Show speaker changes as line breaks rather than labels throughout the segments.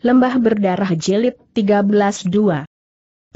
Lembah Berdarah Jilid 132.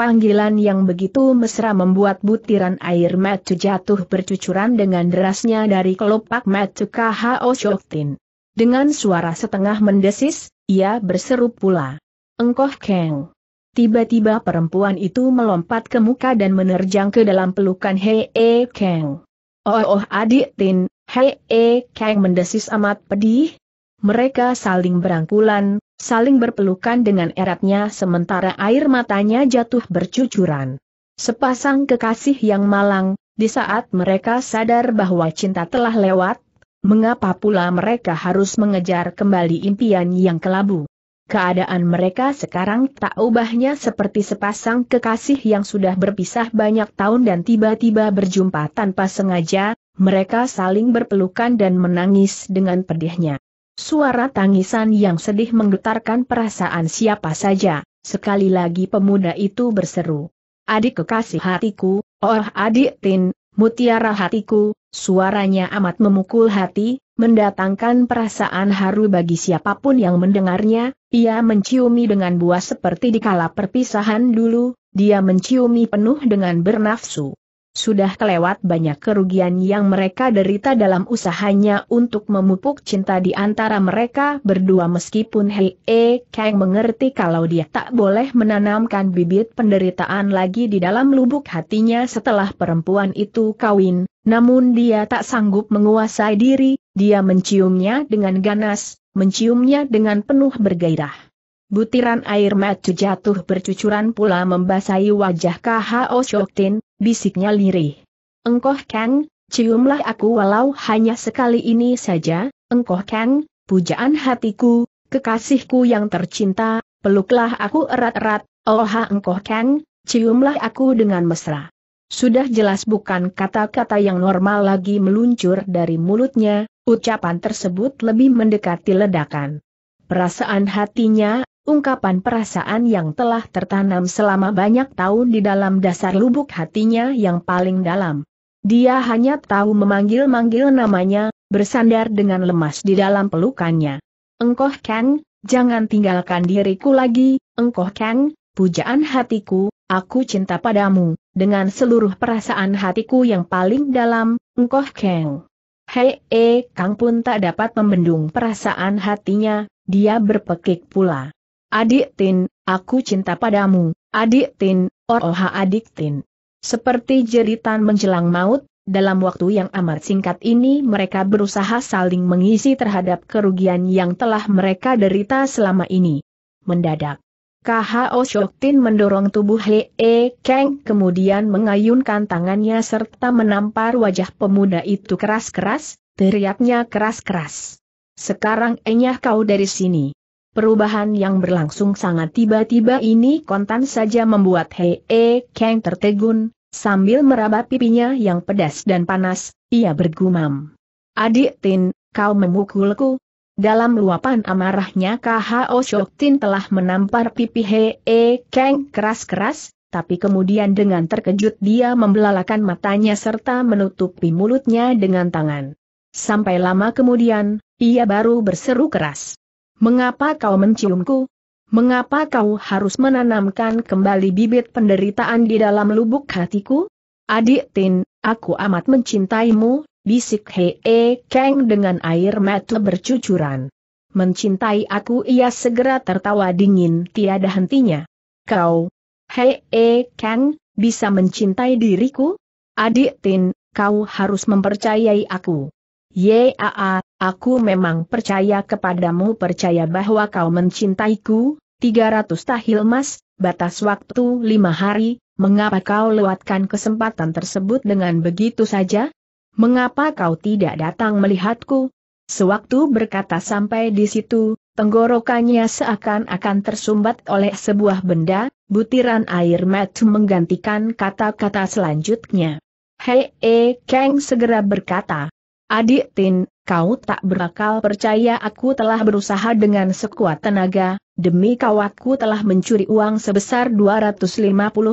Panggilan yang begitu mesra membuat butiran air matu jatuh bercucuran dengan derasnya dari kelopak matu KHO Shoktin. Dengan suara setengah mendesis, ia berseru pula. Engkoh Keng. Tiba-tiba perempuan itu melompat ke muka dan menerjang ke dalam pelukan Hei -e Keng. Oh, oh adik Tin, Hei -e Keng mendesis amat pedih. Mereka saling berangkulan, saling berpelukan dengan eratnya sementara air matanya jatuh bercucuran. Sepasang kekasih yang malang, di saat mereka sadar bahwa cinta telah lewat, mengapa pula mereka harus mengejar kembali impian yang kelabu? Keadaan mereka sekarang tak ubahnya seperti sepasang kekasih yang sudah berpisah banyak tahun dan tiba-tiba berjumpa tanpa sengaja, mereka saling berpelukan dan menangis dengan pedihnya. Suara tangisan yang sedih menggetarkan perasaan siapa saja, sekali lagi pemuda itu berseru. Adik kekasih hatiku, oh adik tin, mutiara hatiku, suaranya amat memukul hati, mendatangkan perasaan haru bagi siapapun yang mendengarnya, ia menciumi dengan buah seperti di kala perpisahan dulu, dia menciumi penuh dengan bernafsu. Sudah kelewat banyak kerugian yang mereka derita dalam usahanya untuk memupuk cinta di antara mereka berdua meskipun Hei E Kang mengerti kalau dia tak boleh menanamkan bibit penderitaan lagi di dalam lubuk hatinya setelah perempuan itu kawin, namun dia tak sanggup menguasai diri, dia menciumnya dengan ganas, menciumnya dengan penuh bergairah. Butiran air mata jatuh bercucuran pula membasahi wajah K.H.O. Shoktin, bisiknya lirih. Engkoh Kang, ciumlah aku walau hanya sekali ini saja, engkoh Kang, pujaan hatiku, kekasihku yang tercinta, peluklah aku erat-erat, oha engkoh Kang, ciumlah aku dengan mesra. Sudah jelas bukan kata-kata yang normal lagi meluncur dari mulutnya, ucapan tersebut lebih mendekati ledakan. Perasaan hatinya, ungkapan perasaan yang telah tertanam selama banyak tahun di dalam dasar lubuk hatinya yang paling dalam. Dia hanya tahu memanggil-manggil namanya, bersandar dengan lemas di dalam pelukannya. Engkoh Kang, jangan tinggalkan diriku lagi, Engkoh Kang, pujaan hatiku, aku cinta padamu, dengan seluruh perasaan hatiku yang paling dalam, Engkoh Kang. Hei, eh, Kang pun tak dapat membendung perasaan hatinya, dia berpekik pula. Adik Tin, aku cinta padamu, Adik Tin, Oroha Adik Tin. Seperti jeritan menjelang maut, dalam waktu yang amat singkat ini mereka berusaha saling mengisi terhadap kerugian yang telah mereka derita selama ini. Mendadak. KHO Shoktin mendorong tubuh Hee E. Kang kemudian mengayunkan tangannya serta menampar wajah pemuda itu keras-keras, teriaknya keras-keras. Sekarang enyah kau dari sini. Perubahan yang berlangsung sangat tiba-tiba ini kontan saja membuat Hei -e Kang tertegun, sambil meraba pipinya yang pedas dan panas, ia bergumam. Adik Tin, kau memukulku. Dalam luapan amarahnya KHO Shok Tin telah menampar pipi Hei -e Kang keras-keras, tapi kemudian dengan terkejut dia membelalakan matanya serta menutupi mulutnya dengan tangan. Sampai lama kemudian, ia baru berseru keras. Mengapa kau menciumku? Mengapa kau harus menanamkan kembali bibit penderitaan di dalam lubuk hatiku? Adik Tin, aku amat mencintaimu, bisik Hee Kang dengan air mata bercucuran. Mencintai aku ia segera tertawa dingin tiada hentinya. Kau, Hee Kang, bisa mencintai diriku? Adik Tin, kau harus mempercayai aku. Yaa, aku memang percaya kepadamu percaya bahwa kau mencintaiku, 300 tahil mas, batas waktu lima hari, mengapa kau lewatkan kesempatan tersebut dengan begitu saja? Mengapa kau tidak datang melihatku? Sewaktu berkata sampai di situ, tenggorokannya seakan-akan tersumbat oleh sebuah benda, butiran air mat menggantikan kata-kata selanjutnya. Hei, -e Kang segera berkata, Adik Tin, kau tak berakal percaya aku telah berusaha dengan sekuat tenaga, demi kau aku telah mencuri uang sebesar 250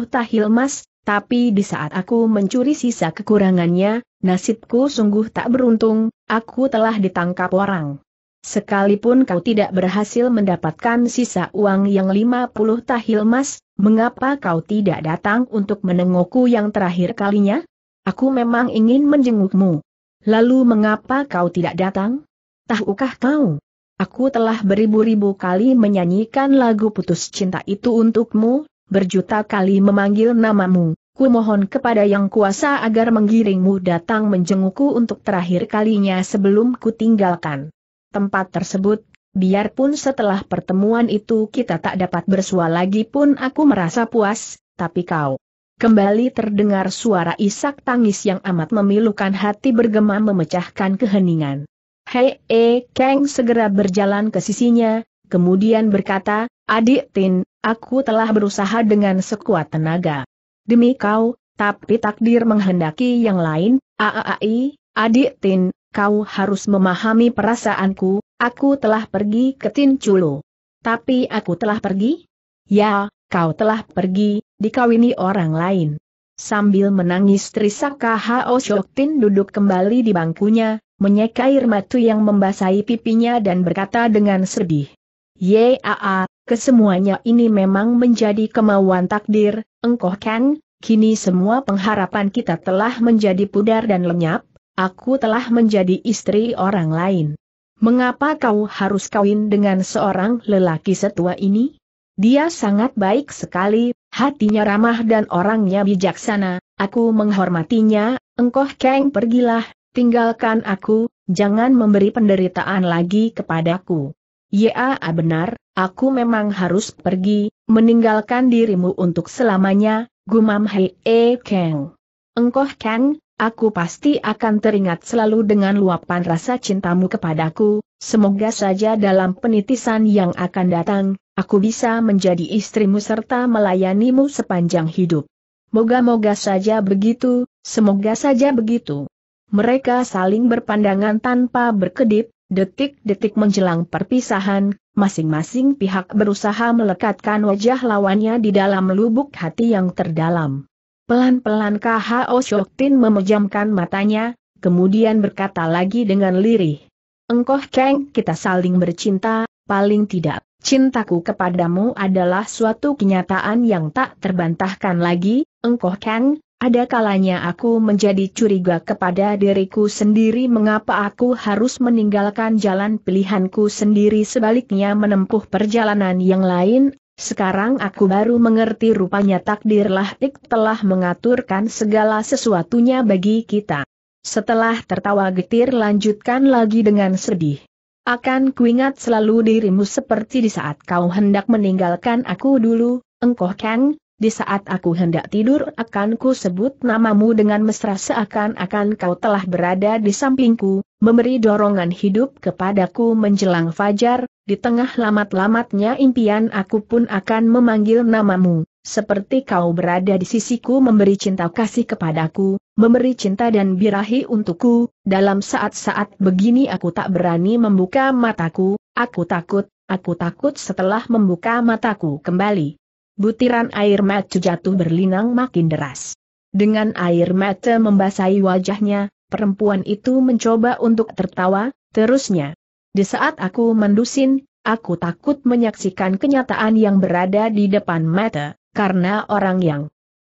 tahil emas, tapi di saat aku mencuri sisa kekurangannya, nasibku sungguh tak beruntung, aku telah ditangkap orang. Sekalipun kau tidak berhasil mendapatkan sisa uang yang 50 tahil emas, mengapa kau tidak datang untuk menengokku yang terakhir kalinya? Aku memang ingin menjengukmu. Lalu mengapa kau tidak datang? Tahukah kau? Aku telah beribu-ribu kali menyanyikan lagu putus cinta itu untukmu, berjuta kali memanggil namamu. Ku mohon kepada yang kuasa agar menggiringmu datang menjengukku untuk terakhir kalinya sebelum ku tinggalkan tempat tersebut, biarpun setelah pertemuan itu kita tak dapat bersua lagi pun aku merasa puas, tapi kau Kembali terdengar suara isak tangis yang amat memilukan hati bergema memecahkan keheningan. Hei, e, Kang segera berjalan ke sisinya, kemudian berkata, Adik Tin, aku telah berusaha dengan sekuat tenaga. Demi kau, tapi takdir menghendaki yang lain, aaai, Adik Tin, kau harus memahami perasaanku, aku telah pergi ke Tin Culo. Tapi aku telah pergi? Ya, kau telah pergi, dikawini orang lain. Sambil menangis Trisaka Hao Tin duduk kembali di bangkunya, menyeka air matu yang membasahi pipinya dan berkata dengan sedih. Yaa, kesemuanya ini memang menjadi kemauan takdir, engkau kan, kini semua pengharapan kita telah menjadi pudar dan lenyap, aku telah menjadi istri orang lain. Mengapa kau harus kawin dengan seorang lelaki setua ini? Dia sangat baik sekali, Hatinya ramah dan orangnya bijaksana, aku menghormatinya, engkau keng pergilah, tinggalkan aku, jangan memberi penderitaan lagi kepadaku. Ya benar, aku memang harus pergi, meninggalkan dirimu untuk selamanya, gumam Hei e keng. Engkau keng, aku pasti akan teringat selalu dengan luapan rasa cintamu kepadaku, semoga saja dalam penitisan yang akan datang, Aku bisa menjadi istrimu serta melayanimu sepanjang hidup. Moga-moga saja begitu, semoga saja begitu. Mereka saling berpandangan tanpa berkedip, detik-detik menjelang perpisahan, masing-masing pihak berusaha melekatkan wajah lawannya di dalam lubuk hati yang terdalam. Pelan-pelan K.H.O. Shoktin memejamkan matanya, kemudian berkata lagi dengan lirih. Engkoh Kang, kita saling bercinta, paling tidak. Cintaku kepadamu adalah suatu kenyataan yang tak terbantahkan lagi, engkau Kang, ada kalanya aku menjadi curiga kepada diriku sendiri mengapa aku harus meninggalkan jalan pilihanku sendiri sebaliknya menempuh perjalanan yang lain, sekarang aku baru mengerti rupanya takdirlah ik telah mengaturkan segala sesuatunya bagi kita. Setelah tertawa getir lanjutkan lagi dengan sedih. Akan kuingat selalu dirimu seperti di saat kau hendak meninggalkan aku dulu, engkau Kang, di saat aku hendak tidur akan ku sebut namamu dengan mesra seakan-akan kau telah berada di sampingku, memberi dorongan hidup kepadaku menjelang fajar, di tengah lamat-lamatnya impian aku pun akan memanggil namamu, seperti kau berada di sisiku memberi cinta kasih kepadaku, memberi cinta dan birahi untukku, dalam saat-saat begini aku tak berani membuka mataku, aku takut, aku takut setelah membuka mataku kembali. Butiran air mata jatuh berlinang makin deras. Dengan air mata membasahi wajahnya, perempuan itu mencoba untuk tertawa, terusnya. Di saat aku mendusin, aku takut menyaksikan kenyataan yang berada di depan mata, karena orang yang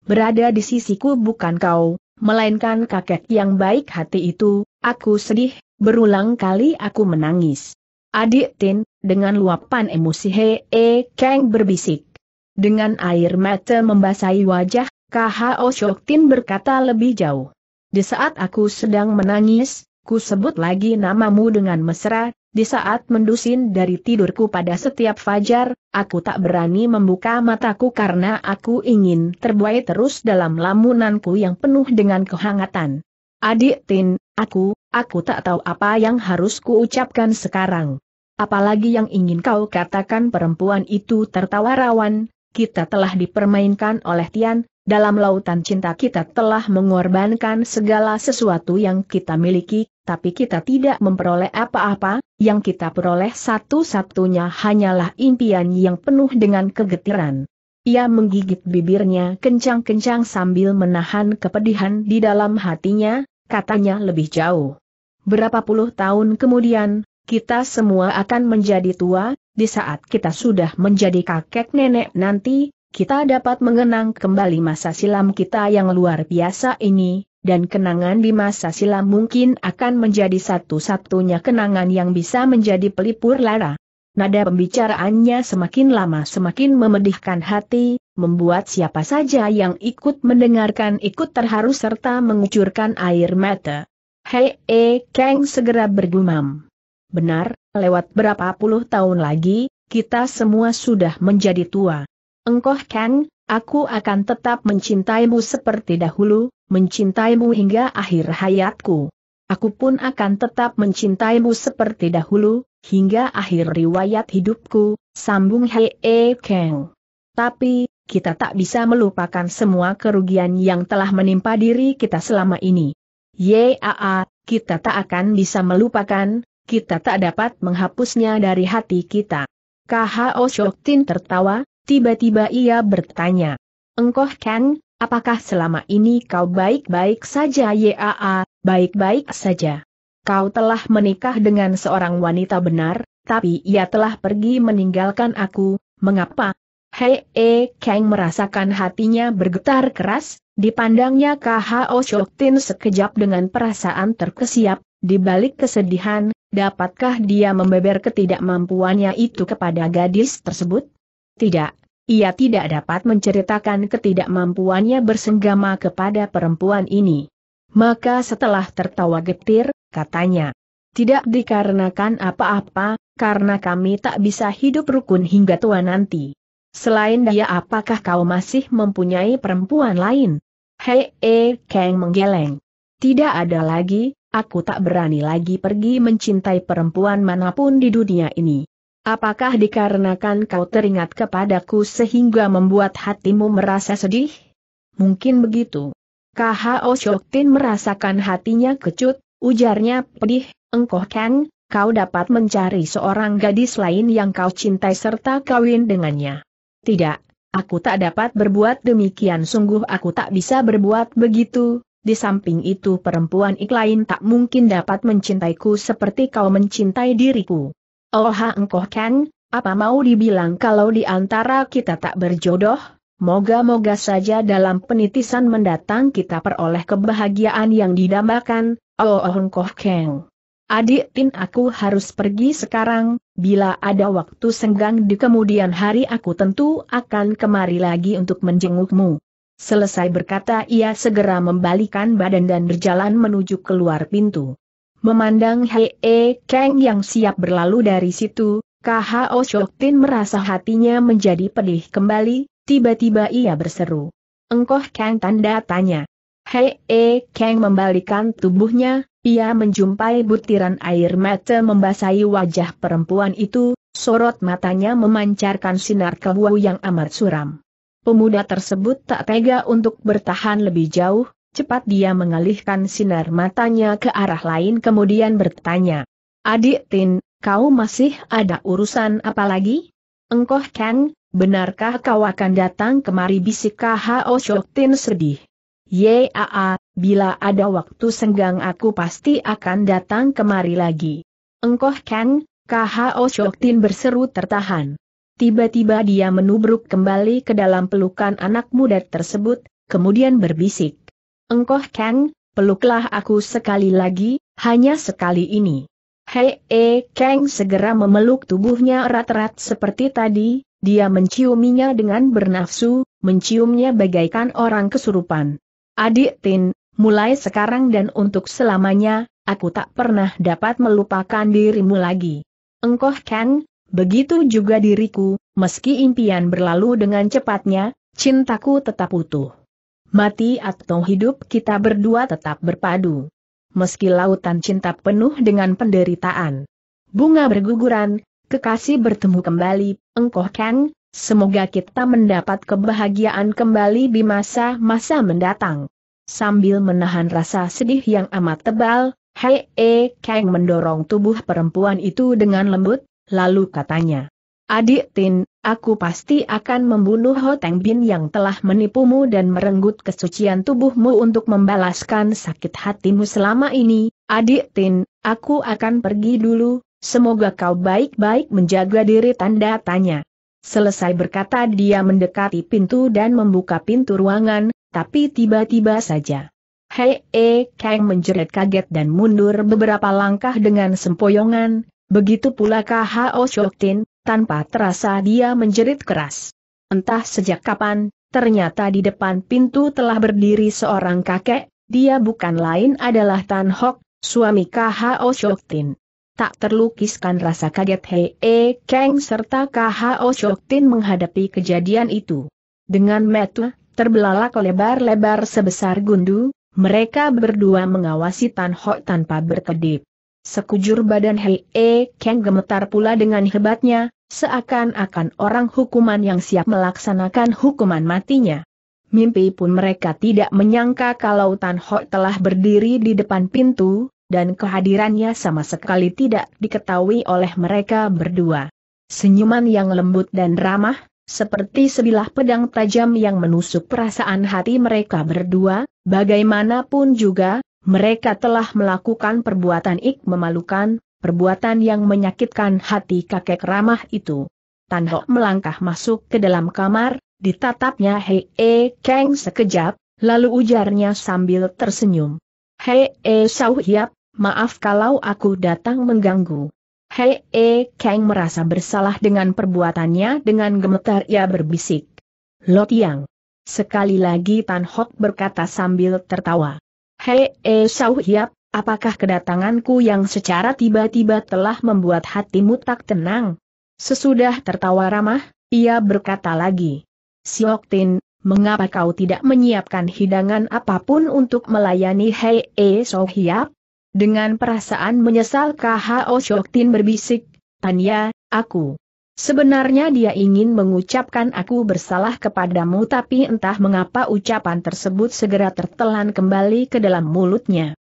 berada di sisiku bukan kau, melainkan kakek yang baik hati itu, aku sedih, berulang kali aku menangis. Adik Tin, dengan luapan emosi Hee e Kang berbisik. Dengan air mata membasahi wajah, KHO Shok Tin berkata lebih jauh. Di saat aku sedang menangis, ku sebut lagi namamu dengan mesra, di saat mendusin dari tidurku pada setiap fajar, aku tak berani membuka mataku karena aku ingin terbuai terus dalam lamunanku yang penuh dengan kehangatan. Adik Tin, aku, aku tak tahu apa yang harus kuucapkan sekarang. Apalagi yang ingin kau katakan perempuan itu tertawa rawan, kita telah dipermainkan oleh Tian, dalam lautan cinta kita telah mengorbankan segala sesuatu yang kita miliki, tapi kita tidak memperoleh apa-apa, yang kita peroleh satu-satunya hanyalah impian yang penuh dengan kegetiran. Ia menggigit bibirnya kencang-kencang sambil menahan kepedihan di dalam hatinya, katanya lebih jauh. Berapa puluh tahun kemudian, kita semua akan menjadi tua, di saat kita sudah menjadi kakek nenek nanti, kita dapat mengenang kembali masa silam kita yang luar biasa ini, dan kenangan di masa silam mungkin akan menjadi satu-satunya kenangan yang bisa menjadi pelipur lara. Nada pembicaraannya semakin lama semakin memedihkan hati, membuat siapa saja yang ikut mendengarkan ikut terharu serta mengucurkan air mata. Hei, e, Kang segera bergumam. Benar, lewat berapa puluh tahun lagi, kita semua sudah menjadi tua. Engkoh Kang, Aku akan tetap mencintaimu seperti dahulu, mencintaimu hingga akhir hayatku. Aku pun akan tetap mencintaimu seperti dahulu, hingga akhir riwayat hidupku, sambung Hei E Kang. Tapi, kita tak bisa melupakan semua kerugian yang telah menimpa diri kita selama ini. Yaa, kita tak akan bisa melupakan, kita tak dapat menghapusnya dari hati kita. KHO Shoktin tertawa, Tiba-tiba ia bertanya, Engkoh Ken, apakah selama ini kau baik-baik saja Yaa, baik-baik saja? Kau telah menikah dengan seorang wanita benar, tapi ia telah pergi meninggalkan aku, mengapa? Hei, e, Kang merasakan hatinya bergetar keras, dipandangnya KHO Shoktin sekejap dengan perasaan terkesiap, dibalik kesedihan, dapatkah dia membeber ketidakmampuannya itu kepada gadis tersebut? Tidak, ia tidak dapat menceritakan ketidakmampuannya bersenggama kepada perempuan ini. Maka setelah tertawa getir, katanya, tidak dikarenakan apa-apa, karena kami tak bisa hidup rukun hingga tua nanti. Selain dia apakah kau masih mempunyai perempuan lain? Hei, eh, Kang menggeleng. Tidak ada lagi, aku tak berani lagi pergi mencintai perempuan manapun di dunia ini. Apakah dikarenakan kau teringat kepadaku sehingga membuat hatimu merasa sedih? Mungkin begitu. KHO Shoktin merasakan hatinya kecut, ujarnya pedih, Engkau Kang, kau dapat mencari seorang gadis lain yang kau cintai serta kawin dengannya. Tidak, aku tak dapat berbuat demikian sungguh aku tak bisa berbuat begitu, di samping itu perempuan ik tak mungkin dapat mencintaiku seperti kau mencintai diriku. Allah engkau kan, apa mau dibilang kalau di antara kita tak berjodoh? Moga-moga saja dalam penitisan mendatang kita peroleh kebahagiaan yang didambakan, oh, oh engkau keng. Adik Tin aku harus pergi sekarang, bila ada waktu senggang di kemudian hari aku tentu akan kemari lagi untuk menjengukmu. Selesai berkata ia segera membalikan badan dan berjalan menuju keluar pintu. Memandang Hei Hee Kang yang siap berlalu dari situ, KHO Shoktin merasa hatinya menjadi pedih kembali, tiba-tiba ia berseru. Engkoh Kang tanda tanya. Hei Hee Kang membalikan tubuhnya, ia menjumpai butiran air mata membasahi wajah perempuan itu, sorot matanya memancarkan sinar kebu yang amat suram. Pemuda tersebut tak tega untuk bertahan lebih jauh, Cepat dia mengalihkan sinar matanya ke arah lain kemudian bertanya. Adik Tin, kau masih ada urusan apa lagi? Engkoh Kang, benarkah kau akan datang kemari bisik KHO Shok Tin sedih. Yaa, bila ada waktu senggang aku pasti akan datang kemari lagi. Engkoh Kang, KHO Shok Tin berseru tertahan. Tiba-tiba dia menubruk kembali ke dalam pelukan anak muda tersebut, kemudian berbisik. Engkoh Kang, peluklah aku sekali lagi, hanya sekali ini. Hei, e, Kang segera memeluk tubuhnya erat-erat seperti tadi, dia menciuminya dengan bernafsu, menciumnya bagaikan orang kesurupan. Adik Tin, mulai sekarang dan untuk selamanya, aku tak pernah dapat melupakan dirimu lagi. Engkoh Kang, begitu juga diriku, meski impian berlalu dengan cepatnya, cintaku tetap utuh mati atau hidup kita berdua tetap berpadu. Meski lautan cinta penuh dengan penderitaan. Bunga berguguran, kekasih bertemu kembali, engkau Kang, semoga kita mendapat kebahagiaan kembali di masa-masa mendatang. Sambil menahan rasa sedih yang amat tebal, Hei E Kang mendorong tubuh perempuan itu dengan lembut, lalu katanya, Adik Tin, aku pasti akan membunuh Ho Teng Bin yang telah menipumu dan merenggut kesucian tubuhmu untuk membalaskan sakit hatimu selama ini, adik Tin, aku akan pergi dulu, semoga kau baik-baik menjaga diri tanda tanya. Selesai berkata dia mendekati pintu dan membuka pintu ruangan, tapi tiba-tiba saja. Hei E Kang menjerit kaget dan mundur beberapa langkah dengan sempoyongan, begitu pula K.H.O. Shok Tin, tanpa terasa dia menjerit keras. Entah sejak kapan, ternyata di depan pintu telah berdiri seorang kakek, dia bukan lain adalah Tan Hok, suami KHO Shoktin. Tak terlukiskan rasa kaget Hei E Kang serta KHO Shoktin menghadapi kejadian itu. Dengan metu, terbelalak lebar-lebar sebesar gundu, mereka berdua mengawasi Tan Hok tanpa berkedip. Sekujur badan Hei E Kang gemetar pula dengan hebatnya, seakan-akan orang hukuman yang siap melaksanakan hukuman matinya. Mimpi pun mereka tidak menyangka kalau Tan Ho telah berdiri di depan pintu, dan kehadirannya sama sekali tidak diketahui oleh mereka berdua. Senyuman yang lembut dan ramah, seperti sebilah pedang tajam yang menusuk perasaan hati mereka berdua, bagaimanapun juga, mereka telah melakukan perbuatan ik memalukan, perbuatan yang menyakitkan hati kakek ramah itu. Tan Ho melangkah masuk ke dalam kamar, ditatapnya Hei E Kang sekejap, lalu ujarnya sambil tersenyum. Hei E Sau Hiap, maaf kalau aku datang mengganggu. Hei E Kang merasa bersalah dengan perbuatannya dengan gemetar ia berbisik. Lot yang. Sekali lagi Tan Hok berkata sambil tertawa. Hei E Sau Hiap, Apakah kedatanganku yang secara tiba-tiba telah membuat hatimu tak tenang? Sesudah tertawa ramah, ia berkata lagi. Siok Tin, mengapa kau tidak menyiapkan hidangan apapun untuk melayani Hei E Sohyap? Dengan perasaan menyesal KHO Tin berbisik, Tanya, aku. Sebenarnya dia ingin mengucapkan aku bersalah kepadamu tapi entah mengapa ucapan tersebut segera tertelan kembali ke dalam mulutnya.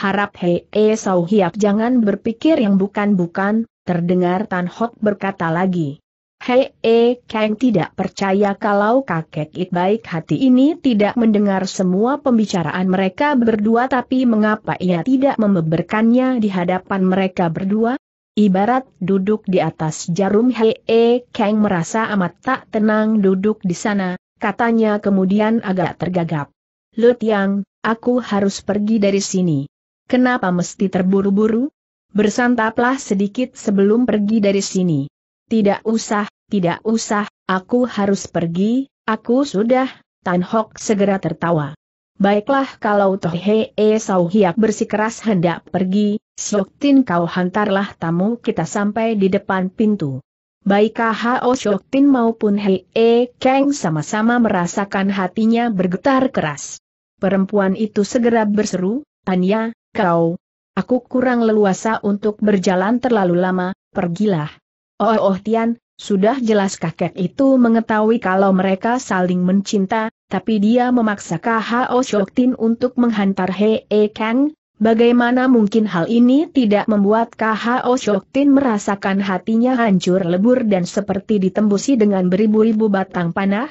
Harap Hei E eh, Sau Hiap jangan berpikir yang bukan-bukan, terdengar Tan Hok berkata lagi. Hei E eh, Kang tidak percaya kalau kakek It baik hati ini tidak mendengar semua pembicaraan mereka berdua tapi mengapa ia tidak membeberkannya di hadapan mereka berdua? Ibarat duduk di atas jarum Hei E eh, Kang merasa amat tak tenang duduk di sana, katanya kemudian agak tergagap. Lut Yang, aku harus pergi dari sini. Kenapa mesti terburu-buru? Bersantaplah sedikit sebelum pergi dari sini. Tidak usah, tidak usah, aku harus pergi, aku sudah, Tan Hok segera tertawa. Baiklah kalau Toh Hee Sau Hiap bersikeras hendak pergi, Siok Tin kau hantarlah tamu kita sampai di depan pintu. Baik Hao Siok Tin maupun Hee Kang sama-sama merasakan hatinya bergetar keras. Perempuan itu segera berseru, Tanya, kau. Aku kurang leluasa untuk berjalan terlalu lama, pergilah. Oh, oh Tian, sudah jelas kakek itu mengetahui kalau mereka saling mencinta, tapi dia memaksa K.H.O. Shoktin untuk menghantar Hee Kang. Bagaimana mungkin hal ini tidak membuat K.H.O. Shoktin merasakan hatinya hancur lebur dan seperti ditembusi dengan beribu-ribu batang panah?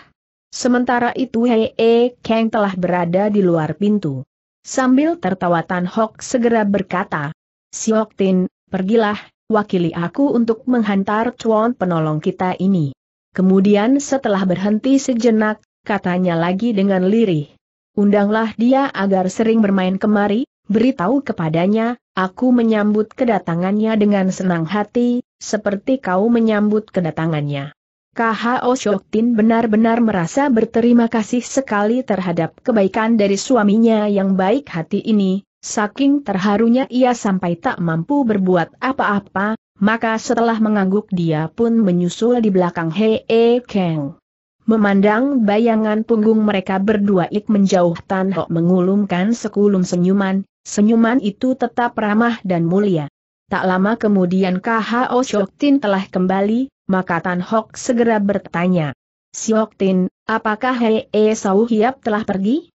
Sementara itu Hee Kang telah berada di luar pintu. Sambil tertawa Tan Hok segera berkata, Siok Tin, pergilah, wakili aku untuk menghantar cuan penolong kita ini. Kemudian setelah berhenti sejenak, katanya lagi dengan lirih. Undanglah dia agar sering bermain kemari, beritahu kepadanya, aku menyambut kedatangannya dengan senang hati, seperti kau menyambut kedatangannya. KHO Tin benar-benar merasa berterima kasih sekali terhadap kebaikan dari suaminya yang baik hati ini, saking terharunya ia sampai tak mampu berbuat apa-apa, maka setelah mengangguk dia pun menyusul di belakang Hee Kang. Memandang bayangan punggung mereka berdua Ik menjauh Tan Ho mengulumkan sekulum senyuman, senyuman itu tetap ramah dan mulia. Tak lama kemudian KHO Tin telah kembali, maka Tan Hok segera bertanya. Siok Tin, apakah Hei E Sau Hiap telah pergi?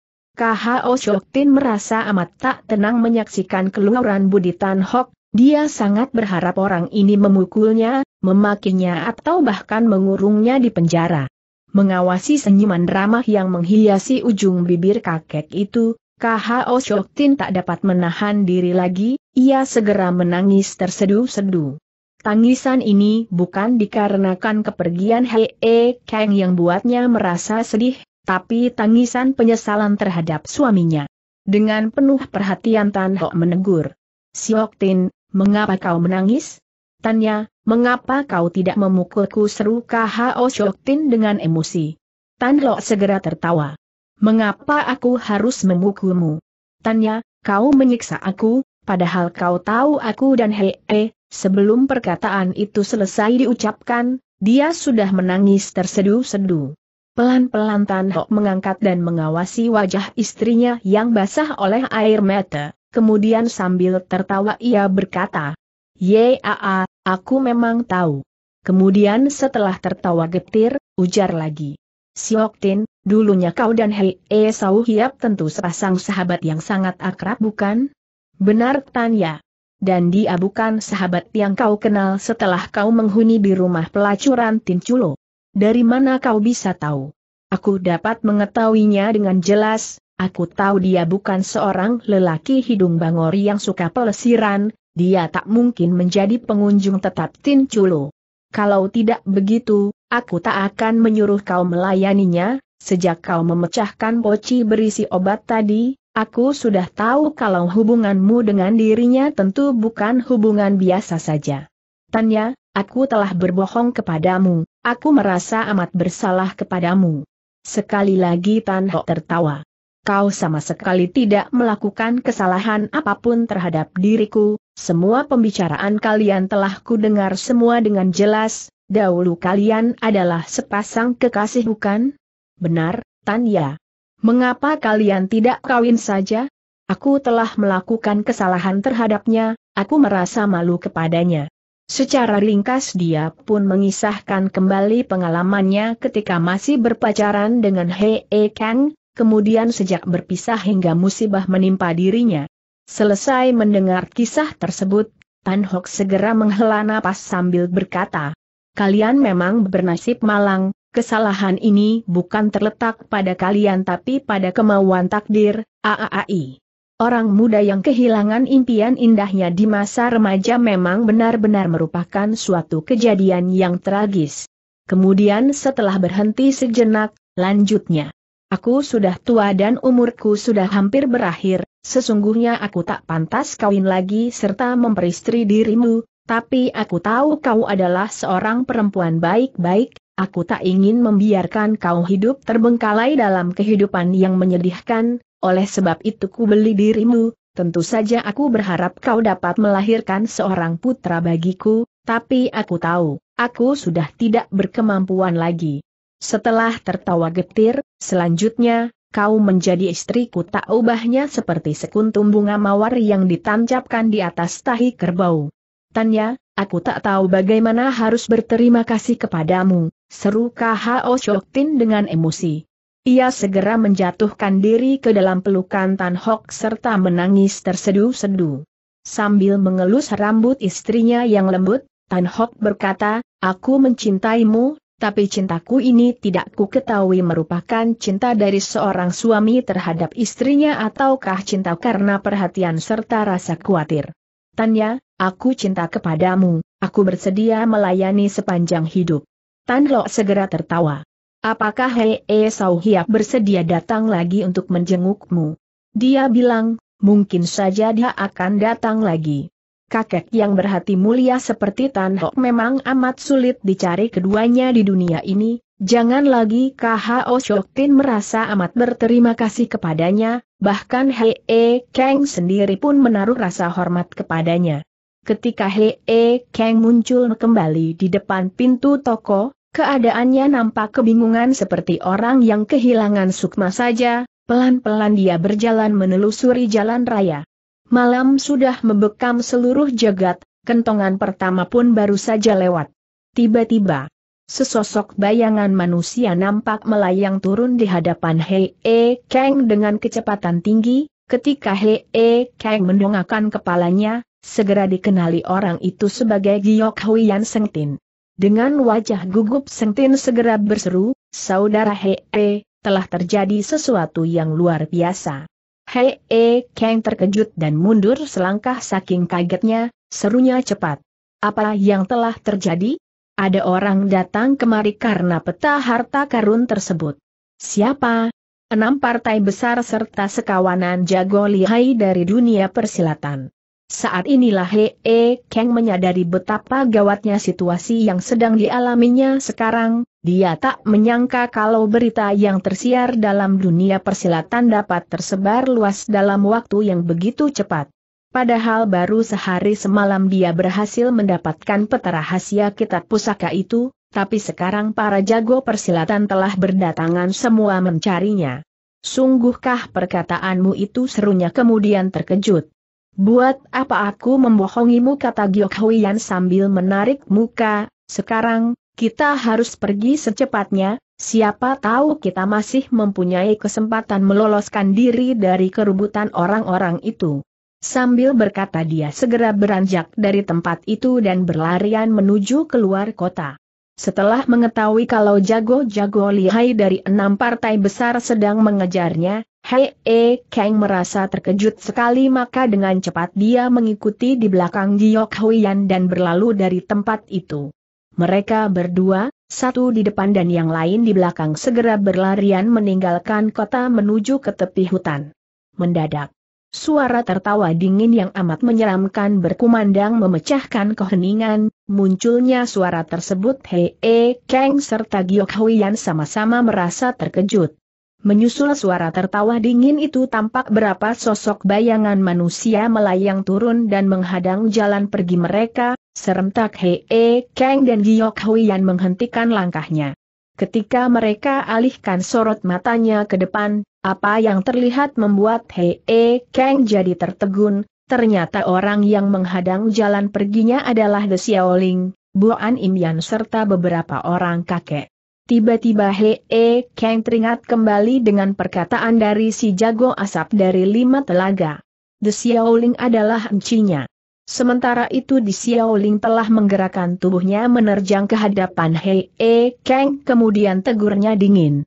O Siok Tin merasa amat tak tenang menyaksikan keluaran Budi Tan Hok, dia sangat berharap orang ini memukulnya, memakinya atau bahkan mengurungnya di penjara. Mengawasi senyuman ramah yang menghiasi ujung bibir kakek itu, O Siok Tin tak dapat menahan diri lagi, ia segera menangis terseduh-seduh. Tangisan ini bukan dikarenakan kepergian Hei -e Kang yang buatnya merasa sedih, tapi tangisan penyesalan terhadap suaminya. Dengan penuh perhatian Tan Ho menegur. Siok Tin, mengapa kau menangis? Tanya, mengapa kau tidak memukulku seru KHO Siok Tin dengan emosi? Tan Ho segera tertawa. Mengapa aku harus memukulmu? Tanya, kau menyiksa aku, padahal kau tahu aku dan Hei -e Sebelum perkataan itu selesai diucapkan, dia sudah menangis tersedu-sedu. Pelan-pelan Tan Hok mengangkat dan mengawasi wajah istrinya yang basah oleh air mata, kemudian sambil tertawa ia berkata, Yaa, aku memang tahu. Kemudian setelah tertawa getir, ujar lagi. Siok Tin, dulunya kau dan Hei E Sau Hiap tentu sepasang sahabat yang sangat akrab bukan? Benar Tanya dan dia bukan sahabat yang kau kenal setelah kau menghuni di rumah pelacuran Tinculo. Dari mana kau bisa tahu? Aku dapat mengetahuinya dengan jelas, aku tahu dia bukan seorang lelaki hidung bangor yang suka pelesiran, dia tak mungkin menjadi pengunjung tetap Tinculo. Kalau tidak begitu, aku tak akan menyuruh kau melayaninya, sejak kau memecahkan poci berisi obat tadi, Aku sudah tahu kalau hubunganmu dengan dirinya tentu bukan hubungan biasa saja. Tanya, aku telah berbohong kepadamu, aku merasa amat bersalah kepadamu. Sekali lagi Tan Ho tertawa. Kau sama sekali tidak melakukan kesalahan apapun terhadap diriku, semua pembicaraan kalian telah kudengar semua dengan jelas, dahulu kalian adalah sepasang kekasih bukan? Benar, Tanya. Mengapa kalian tidak kawin saja? Aku telah melakukan kesalahan terhadapnya, aku merasa malu kepadanya. Secara ringkas dia pun mengisahkan kembali pengalamannya ketika masih berpacaran dengan Hei -E Kang, kemudian sejak berpisah hingga musibah menimpa dirinya. Selesai mendengar kisah tersebut, Tan Hok segera menghela napas sambil berkata, Kalian memang bernasib malang, kesalahan ini bukan terletak pada kalian tapi pada kemauan takdir, AAAI. Orang muda yang kehilangan impian indahnya di masa remaja memang benar-benar merupakan suatu kejadian yang tragis. Kemudian setelah berhenti sejenak, lanjutnya. Aku sudah tua dan umurku sudah hampir berakhir, sesungguhnya aku tak pantas kawin lagi serta memperistri dirimu, tapi aku tahu kau adalah seorang perempuan baik-baik, Aku tak ingin membiarkan kau hidup terbengkalai dalam kehidupan yang menyedihkan, oleh sebab itu ku beli dirimu, tentu saja aku berharap kau dapat melahirkan seorang putra bagiku, tapi aku tahu, aku sudah tidak berkemampuan lagi. Setelah tertawa getir, selanjutnya, kau menjadi istriku tak ubahnya seperti sekuntum bunga mawar yang ditancapkan di atas tahi kerbau. Tanya, aku tak tahu bagaimana harus berterima kasih kepadamu, Seru K.H.O. Shoktin dengan emosi. Ia segera menjatuhkan diri ke dalam pelukan Tan Hok serta menangis tersedu sedu Sambil mengelus rambut istrinya yang lembut, Tan Hok berkata, Aku mencintaimu, tapi cintaku ini tidak ku ketahui merupakan cinta dari seorang suami terhadap istrinya ataukah cinta karena perhatian serta rasa khawatir. Tanya, aku cinta kepadamu, aku bersedia melayani sepanjang hidup. Tan Lok segera tertawa. Apakah Hei E Sau Hiap bersedia datang lagi untuk menjengukmu? Dia bilang, mungkin saja dia akan datang lagi. Kakek yang berhati mulia seperti Tan Hok memang amat sulit dicari keduanya di dunia ini, jangan lagi KHO Shoktin merasa amat berterima kasih kepadanya, bahkan Hei E Kang sendiri pun menaruh rasa hormat kepadanya. Ketika Hei -e Kang muncul kembali di depan pintu toko, keadaannya nampak kebingungan seperti orang yang kehilangan sukma saja, pelan-pelan dia berjalan menelusuri jalan raya. Malam sudah membekam seluruh jagat, kentongan pertama pun baru saja lewat. Tiba-tiba, sesosok bayangan manusia nampak melayang turun di hadapan Hei -e Kang dengan kecepatan tinggi, Ketika E Kang mendongakkan kepalanya, segera dikenali orang itu sebagai Giok Huyan Sengtin. Dengan wajah gugup Sengtin segera berseru, Saudara Hee, telah terjadi sesuatu yang luar biasa. Hee Kang terkejut dan mundur selangkah saking kagetnya, serunya cepat. Apa yang telah terjadi? Ada orang datang kemari karena peta harta karun tersebut. Siapa? Enam partai besar serta sekawanan jago lihai dari dunia persilatan. Saat inilah Hee Kang menyadari betapa gawatnya situasi yang sedang dialaminya sekarang, dia tak menyangka kalau berita yang tersiar dalam dunia persilatan dapat tersebar luas dalam waktu yang begitu cepat. Padahal baru sehari semalam dia berhasil mendapatkan peta rahasia kitab pusaka itu, tapi sekarang para jago persilatan telah berdatangan semua mencarinya. Sungguhkah perkataanmu itu serunya kemudian terkejut. Buat apa aku membohongimu kata Giok Huyan sambil menarik muka, sekarang, kita harus pergi secepatnya, siapa tahu kita masih mempunyai kesempatan meloloskan diri dari kerubutan orang-orang itu. Sambil berkata dia segera beranjak dari tempat itu dan berlarian menuju keluar kota. Setelah mengetahui kalau jago-jago lihai dari enam partai besar sedang mengejarnya, Hei E eh, Kang merasa terkejut sekali maka dengan cepat dia mengikuti di belakang Giok Huiyan dan berlalu dari tempat itu. Mereka berdua, satu di depan dan yang lain di belakang segera berlarian meninggalkan kota menuju ke tepi hutan. Mendadak, suara tertawa dingin yang amat menyeramkan berkumandang memecahkan keheningan, munculnya suara tersebut Hei E Kang serta Giok Huiyan sama-sama merasa terkejut. Menyusul suara tertawa dingin itu tampak berapa sosok bayangan manusia melayang turun dan menghadang jalan pergi mereka, serentak Hee Kang dan Giok Huian menghentikan langkahnya. Ketika mereka alihkan sorot matanya ke depan, apa yang terlihat membuat Hee Kang jadi tertegun, ternyata orang yang menghadang jalan perginya adalah The Xiaoling, Buan Imian serta beberapa orang kakek. Tiba-tiba Hee Kang teringat kembali dengan perkataan dari si jago asap dari lima telaga. The Xiaoling adalah encinya. Sementara itu di Xiaoling telah menggerakkan tubuhnya menerjang ke hadapan Hee Kang kemudian tegurnya dingin.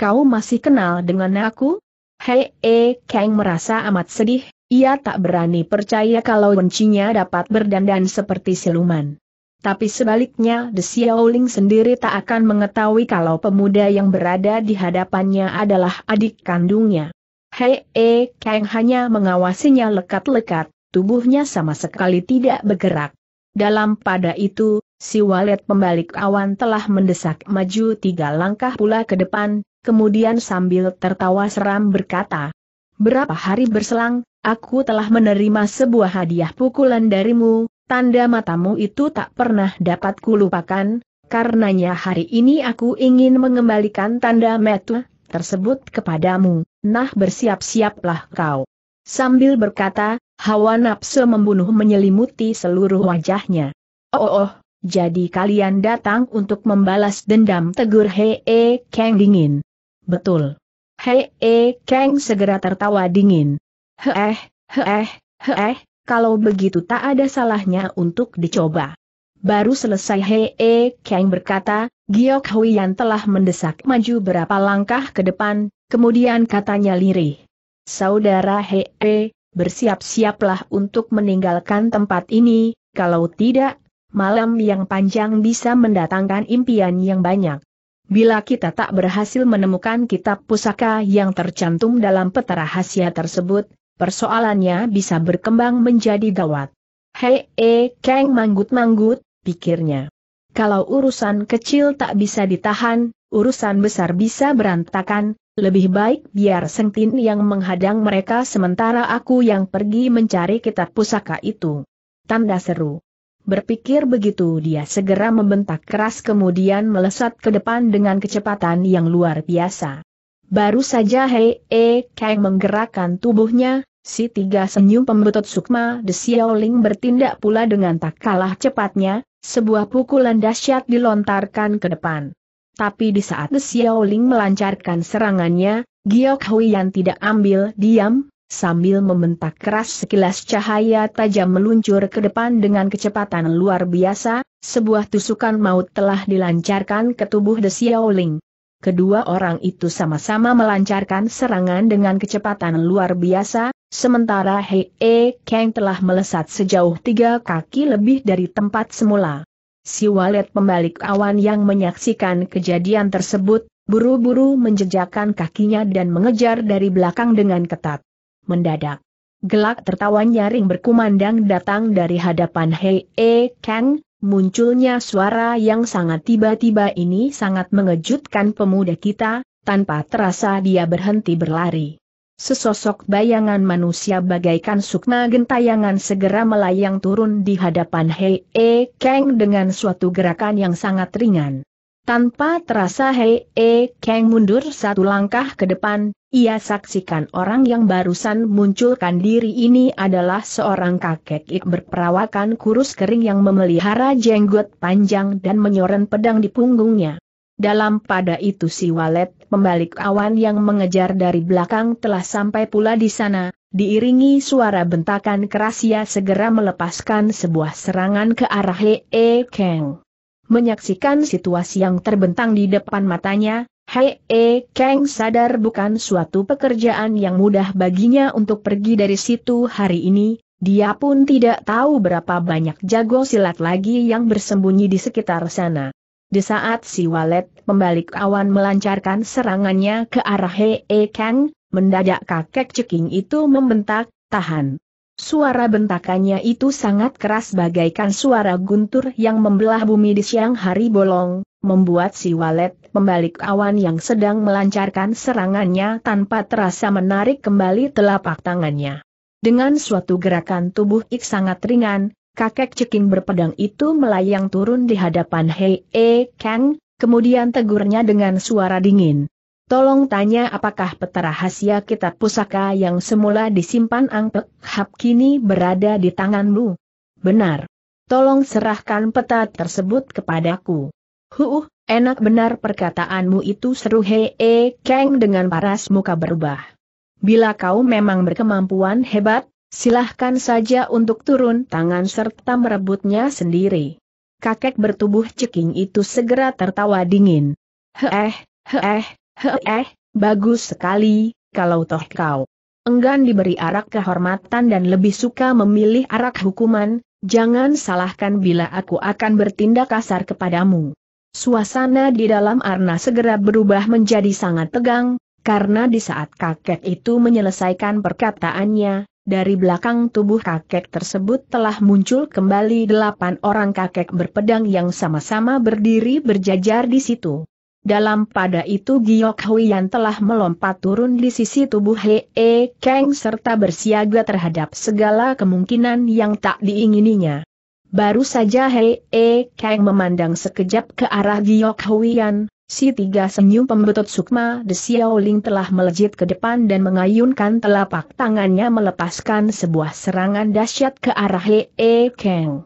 Kau masih kenal dengan aku? Hee Kang merasa amat sedih, ia tak berani percaya kalau encinya dapat berdandan seperti siluman. Tapi sebaliknya The Xiaoling sendiri tak akan mengetahui kalau pemuda yang berada di hadapannya adalah adik kandungnya. Hei, e, Kang hanya mengawasinya lekat-lekat, tubuhnya sama sekali tidak bergerak. Dalam pada itu, si walet pembalik awan telah mendesak maju tiga langkah pula ke depan, kemudian sambil tertawa seram berkata, Berapa hari berselang, aku telah menerima sebuah hadiah pukulan darimu, Tanda matamu itu tak pernah dapat kulupakan, karenanya hari ini aku ingin mengembalikan tanda metu tersebut kepadamu, nah bersiap-siaplah kau. Sambil berkata, hawa nafsu membunuh menyelimuti seluruh wajahnya. Oh, oh, oh jadi kalian datang untuk membalas dendam tegur Hee e Kang dingin. Betul. Hee e Kang segera tertawa dingin. Heeh, heeh, heeh, kalau begitu tak ada salahnya untuk dicoba. Baru selesai Hee, e Kang berkata, Giok yang telah mendesak maju berapa langkah ke depan, kemudian katanya lirih. Saudara Hee, bersiap-siaplah untuk meninggalkan tempat ini, kalau tidak, malam yang panjang bisa mendatangkan impian yang banyak. Bila kita tak berhasil menemukan kitab pusaka yang tercantum dalam peta rahasia tersebut, persoalannya bisa berkembang menjadi gawat. Hei, eh, Kang manggut-manggut, pikirnya. Kalau urusan kecil tak bisa ditahan, urusan besar bisa berantakan, lebih baik biar Sengtin yang menghadang mereka sementara aku yang pergi mencari kitab pusaka itu. Tanda seru. Berpikir begitu dia segera membentak keras kemudian melesat ke depan dengan kecepatan yang luar biasa. Baru saja Hei E Kang menggerakkan tubuhnya, si tiga senyum pembetot sukma De Xiaoling bertindak pula dengan tak kalah cepatnya, sebuah pukulan dahsyat dilontarkan ke depan. Tapi di saat De Xiaoling melancarkan serangannya, Giok Hui yang tidak ambil diam, sambil membentak keras sekilas cahaya tajam meluncur ke depan dengan kecepatan luar biasa, sebuah tusukan maut telah dilancarkan ke tubuh De Xiaoling kedua orang itu sama-sama melancarkan serangan dengan kecepatan luar biasa, sementara Hei e Kang telah melesat sejauh tiga kaki lebih dari tempat semula. Si walet pembalik awan yang menyaksikan kejadian tersebut, buru-buru menjejakkan kakinya dan mengejar dari belakang dengan ketat. Mendadak. Gelak tertawa nyaring berkumandang datang dari hadapan Hei E Kang, Munculnya suara yang sangat tiba-tiba ini sangat mengejutkan pemuda kita, tanpa terasa dia berhenti berlari. Sesosok bayangan manusia bagaikan sukma gentayangan segera melayang turun di hadapan Hei E Kang dengan suatu gerakan yang sangat ringan. Tanpa terasa Hei E Kang mundur satu langkah ke depan, ia saksikan orang yang barusan munculkan diri ini adalah seorang kakek ik berperawakan kurus kering yang memelihara jenggot panjang dan menyoren pedang di punggungnya. Dalam pada itu si walet pembalik awan yang mengejar dari belakang telah sampai pula di sana, diiringi suara bentakan keras ia segera melepaskan sebuah serangan ke arah Hei E Kang. Menyaksikan situasi yang terbentang di depan matanya, Hei E Kang sadar bukan suatu pekerjaan yang mudah baginya untuk pergi dari situ hari ini, dia pun tidak tahu berapa banyak jago silat lagi yang bersembunyi di sekitar sana. Di saat si walet pembalik awan melancarkan serangannya ke arah Hei E Kang, mendadak kakek ceking itu membentak, tahan. Suara bentakannya itu sangat keras bagaikan suara guntur yang membelah bumi di siang hari bolong, membuat si walet pembalik awan yang sedang melancarkan serangannya tanpa terasa menarik kembali telapak tangannya. Dengan suatu gerakan tubuh ik sangat ringan, kakek ceking berpedang itu melayang turun di hadapan Hei E Kang, kemudian tegurnya dengan suara dingin. Tolong tanya apakah peta rahasia kitab pusaka yang semula disimpan Angpek Hap kini berada di tanganmu? Benar. Tolong serahkan peta tersebut kepadaku. Huh, enak benar perkataanmu itu seru Hee keng dengan paras muka berubah. Bila kau memang berkemampuan hebat, silahkan saja untuk turun tangan serta merebutnya sendiri. Kakek bertubuh ceking itu segera tertawa dingin. Heeh, heeh, Eh, bagus sekali, kalau toh kau enggan diberi arak kehormatan dan lebih suka memilih arak hukuman, jangan salahkan bila aku akan bertindak kasar kepadamu. Suasana di dalam Arna segera berubah menjadi sangat tegang, karena di saat kakek itu menyelesaikan perkataannya, dari belakang tubuh kakek tersebut telah muncul kembali delapan orang kakek berpedang yang sama-sama berdiri berjajar di situ. Dalam pada itu Giok Huiyan telah melompat turun di sisi tubuh Hee E Kang serta bersiaga terhadap segala kemungkinan yang tak diingininya. Baru saja Hee E Kang memandang sekejap ke arah Giok Huiyan, si tiga senyum pembetut sukma De Ling telah melejit ke depan dan mengayunkan telapak tangannya melepaskan sebuah serangan dahsyat ke arah Hee E Kang.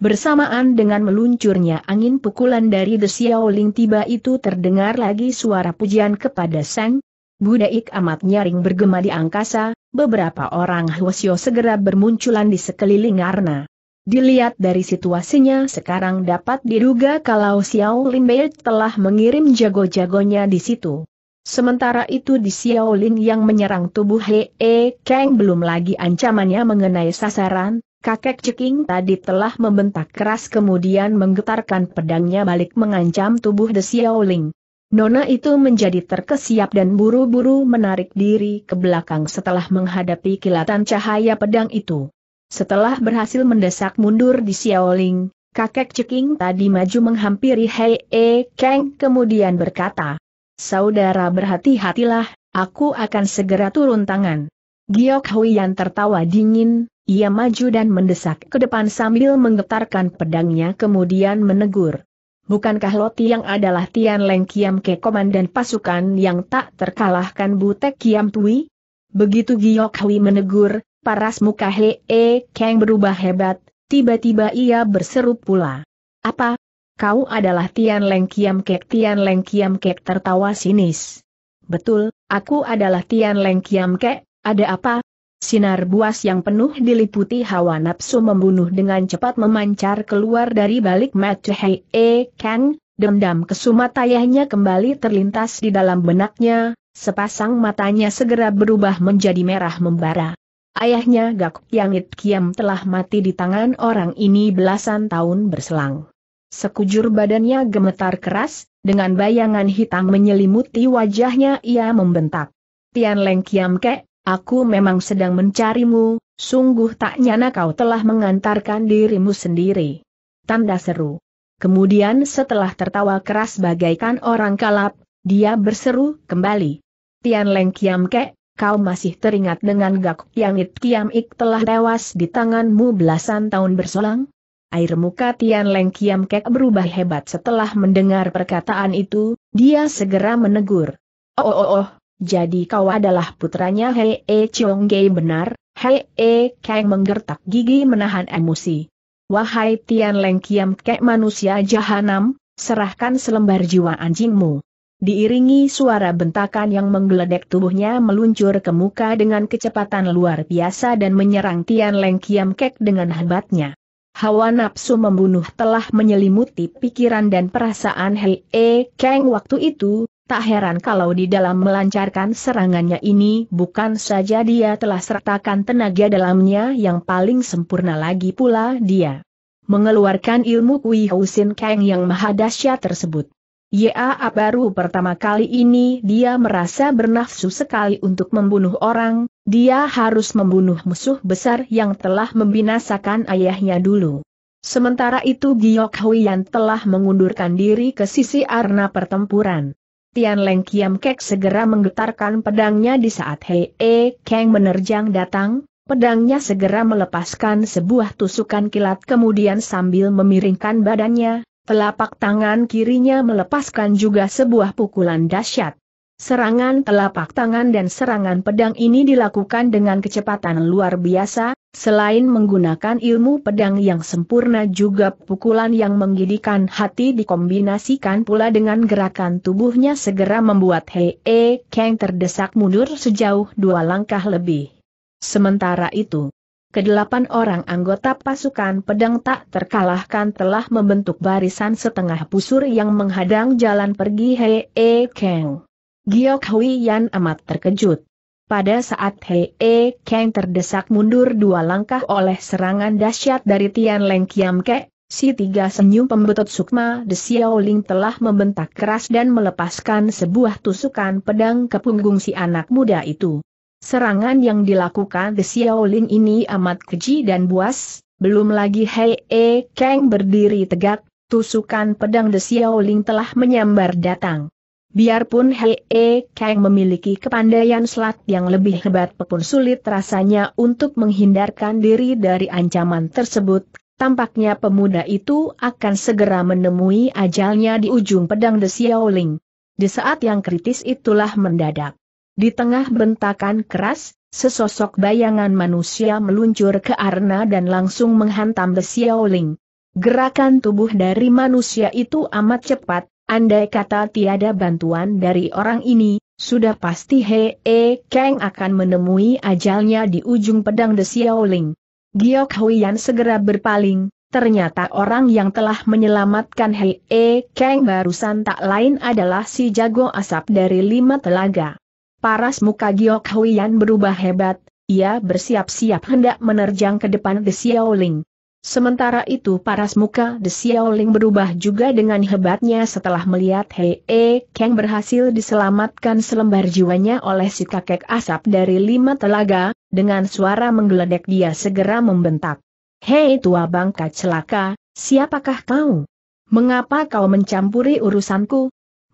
Bersamaan dengan meluncurnya angin pukulan dari The Xiaoling tiba itu terdengar lagi suara pujian kepada Sang. Budaik amat nyaring bergema di angkasa, beberapa orang Hwasyo segera bermunculan di sekeliling Arna. Dilihat dari situasinya sekarang dapat diduga kalau Lin Bei telah mengirim jago-jagonya di situ. Sementara itu di Lin yang menyerang tubuh Hee Kang belum lagi ancamannya mengenai sasaran, Kakek Ceking tadi telah membentak keras kemudian menggetarkan pedangnya balik mengancam tubuh The Xiaoling. Nona itu menjadi terkesiap dan buru-buru menarik diri ke belakang setelah menghadapi kilatan cahaya pedang itu. Setelah berhasil mendesak mundur di Xiaoling, kakek Ceking tadi maju menghampiri Hei E Kang kemudian berkata, Saudara berhati-hatilah, aku akan segera turun tangan. Giok Hui yang tertawa dingin, ia maju dan mendesak ke depan sambil menggetarkan pedangnya kemudian menegur. Bukankah Loti yang adalah Tian Leng Kiam Ke komandan pasukan yang tak terkalahkan Butek Kiam Tui? Begitu Giok Hui menegur, paras muka Hee keng Kang berubah hebat, tiba-tiba ia berseru pula. Apa? Kau adalah Tian Leng Kiam Kek Tian Leng Kiam Kek tertawa sinis. Betul, aku adalah Tian Leng Kiam Kek, ada apa? Sinar buas yang penuh diliputi hawa nafsu membunuh dengan cepat memancar keluar dari balik mata Hei E Kang, dendam kesumat ayahnya kembali terlintas di dalam benaknya, sepasang matanya segera berubah menjadi merah membara. Ayahnya Gak It Kiam telah mati di tangan orang ini belasan tahun berselang. Sekujur badannya gemetar keras, dengan bayangan hitam menyelimuti wajahnya ia membentak. Tian Leng Kiam Kek, aku memang sedang mencarimu, sungguh tak nyana kau telah mengantarkan dirimu sendiri. Tanda seru. Kemudian setelah tertawa keras bagaikan orang kalap, dia berseru kembali. Tian Leng Kiam Ke, kau masih teringat dengan Gak Yang It Kiam Ik telah tewas di tanganmu belasan tahun berselang? Air muka Tian Leng Kiam Ke berubah hebat setelah mendengar perkataan itu, dia segera menegur. Oh oh oh, oh. Jadi kau adalah putranya Hei E Chiong Gei benar, Hei E Kang menggertak gigi menahan emosi. Wahai Tian Leng Kiam Kek manusia jahanam, serahkan selembar jiwa anjingmu. Diiringi suara bentakan yang menggeledek tubuhnya meluncur ke muka dengan kecepatan luar biasa dan menyerang Tian Leng Kiam Kek dengan hebatnya. Hawa nafsu membunuh telah menyelimuti pikiran dan perasaan Hei E Kang waktu itu, Tak heran kalau di dalam melancarkan serangannya ini bukan saja dia telah sertakan tenaga dalamnya yang paling sempurna lagi pula dia mengeluarkan ilmu Kui Hausin Kang yang maha dahsyat tersebut. Ya, baru pertama kali ini dia merasa bernafsu sekali untuk membunuh orang, dia harus membunuh musuh besar yang telah membinasakan ayahnya dulu. Sementara itu Giok Huiyan telah mengundurkan diri ke sisi arna pertempuran. Tian Leng Kiam Kek segera menggetarkan pedangnya di saat Hei E Kang menerjang datang, pedangnya segera melepaskan sebuah tusukan kilat kemudian sambil memiringkan badannya, telapak tangan kirinya melepaskan juga sebuah pukulan dahsyat. Serangan telapak tangan dan serangan pedang ini dilakukan dengan kecepatan luar biasa, selain menggunakan ilmu pedang yang sempurna juga pukulan yang menggidikan hati dikombinasikan pula dengan gerakan tubuhnya segera membuat Hei E Kang terdesak mundur sejauh dua langkah lebih. Sementara itu, kedelapan orang anggota pasukan pedang tak terkalahkan telah membentuk barisan setengah pusur yang menghadang jalan pergi Hei E Kang. Giok Hui Yan amat terkejut. Pada saat Hei E Kang terdesak mundur dua langkah oleh serangan dahsyat dari Tian Leng Kiam Ke, si tiga senyum pembetut sukma De Xiaoling telah membentak keras dan melepaskan sebuah tusukan pedang ke punggung si anak muda itu. Serangan yang dilakukan The Xiaoling ini amat keji dan buas, belum lagi Hei E Kang berdiri tegak, tusukan pedang The Xiaoling telah menyambar datang. Biarpun Hei e Kang memiliki kepandaian selat yang lebih hebat pun sulit rasanya untuk menghindarkan diri dari ancaman tersebut, tampaknya pemuda itu akan segera menemui ajalnya di ujung pedang The Xiaoling. Di saat yang kritis itulah mendadak. Di tengah bentakan keras, sesosok bayangan manusia meluncur ke arena dan langsung menghantam The Xiaoling. Gerakan tubuh dari manusia itu amat cepat, Andai kata tiada bantuan dari orang ini, sudah pasti He E Kang akan menemui ajalnya di ujung pedang The Xiaoling. Giok Huiyan segera berpaling, ternyata orang yang telah menyelamatkan He E Kang barusan tak lain adalah si jago asap dari lima telaga. Paras muka Giok Huiyan berubah hebat, ia bersiap-siap hendak menerjang ke depan The Xiaoling. Sementara itu paras muka De Xiaoling berubah juga dengan hebatnya setelah melihat Hei e Kang berhasil diselamatkan selembar jiwanya oleh si kakek asap dari lima telaga, dengan suara menggeledek dia segera membentak. Hei tua bangka celaka, siapakah kau? Mengapa kau mencampuri urusanku?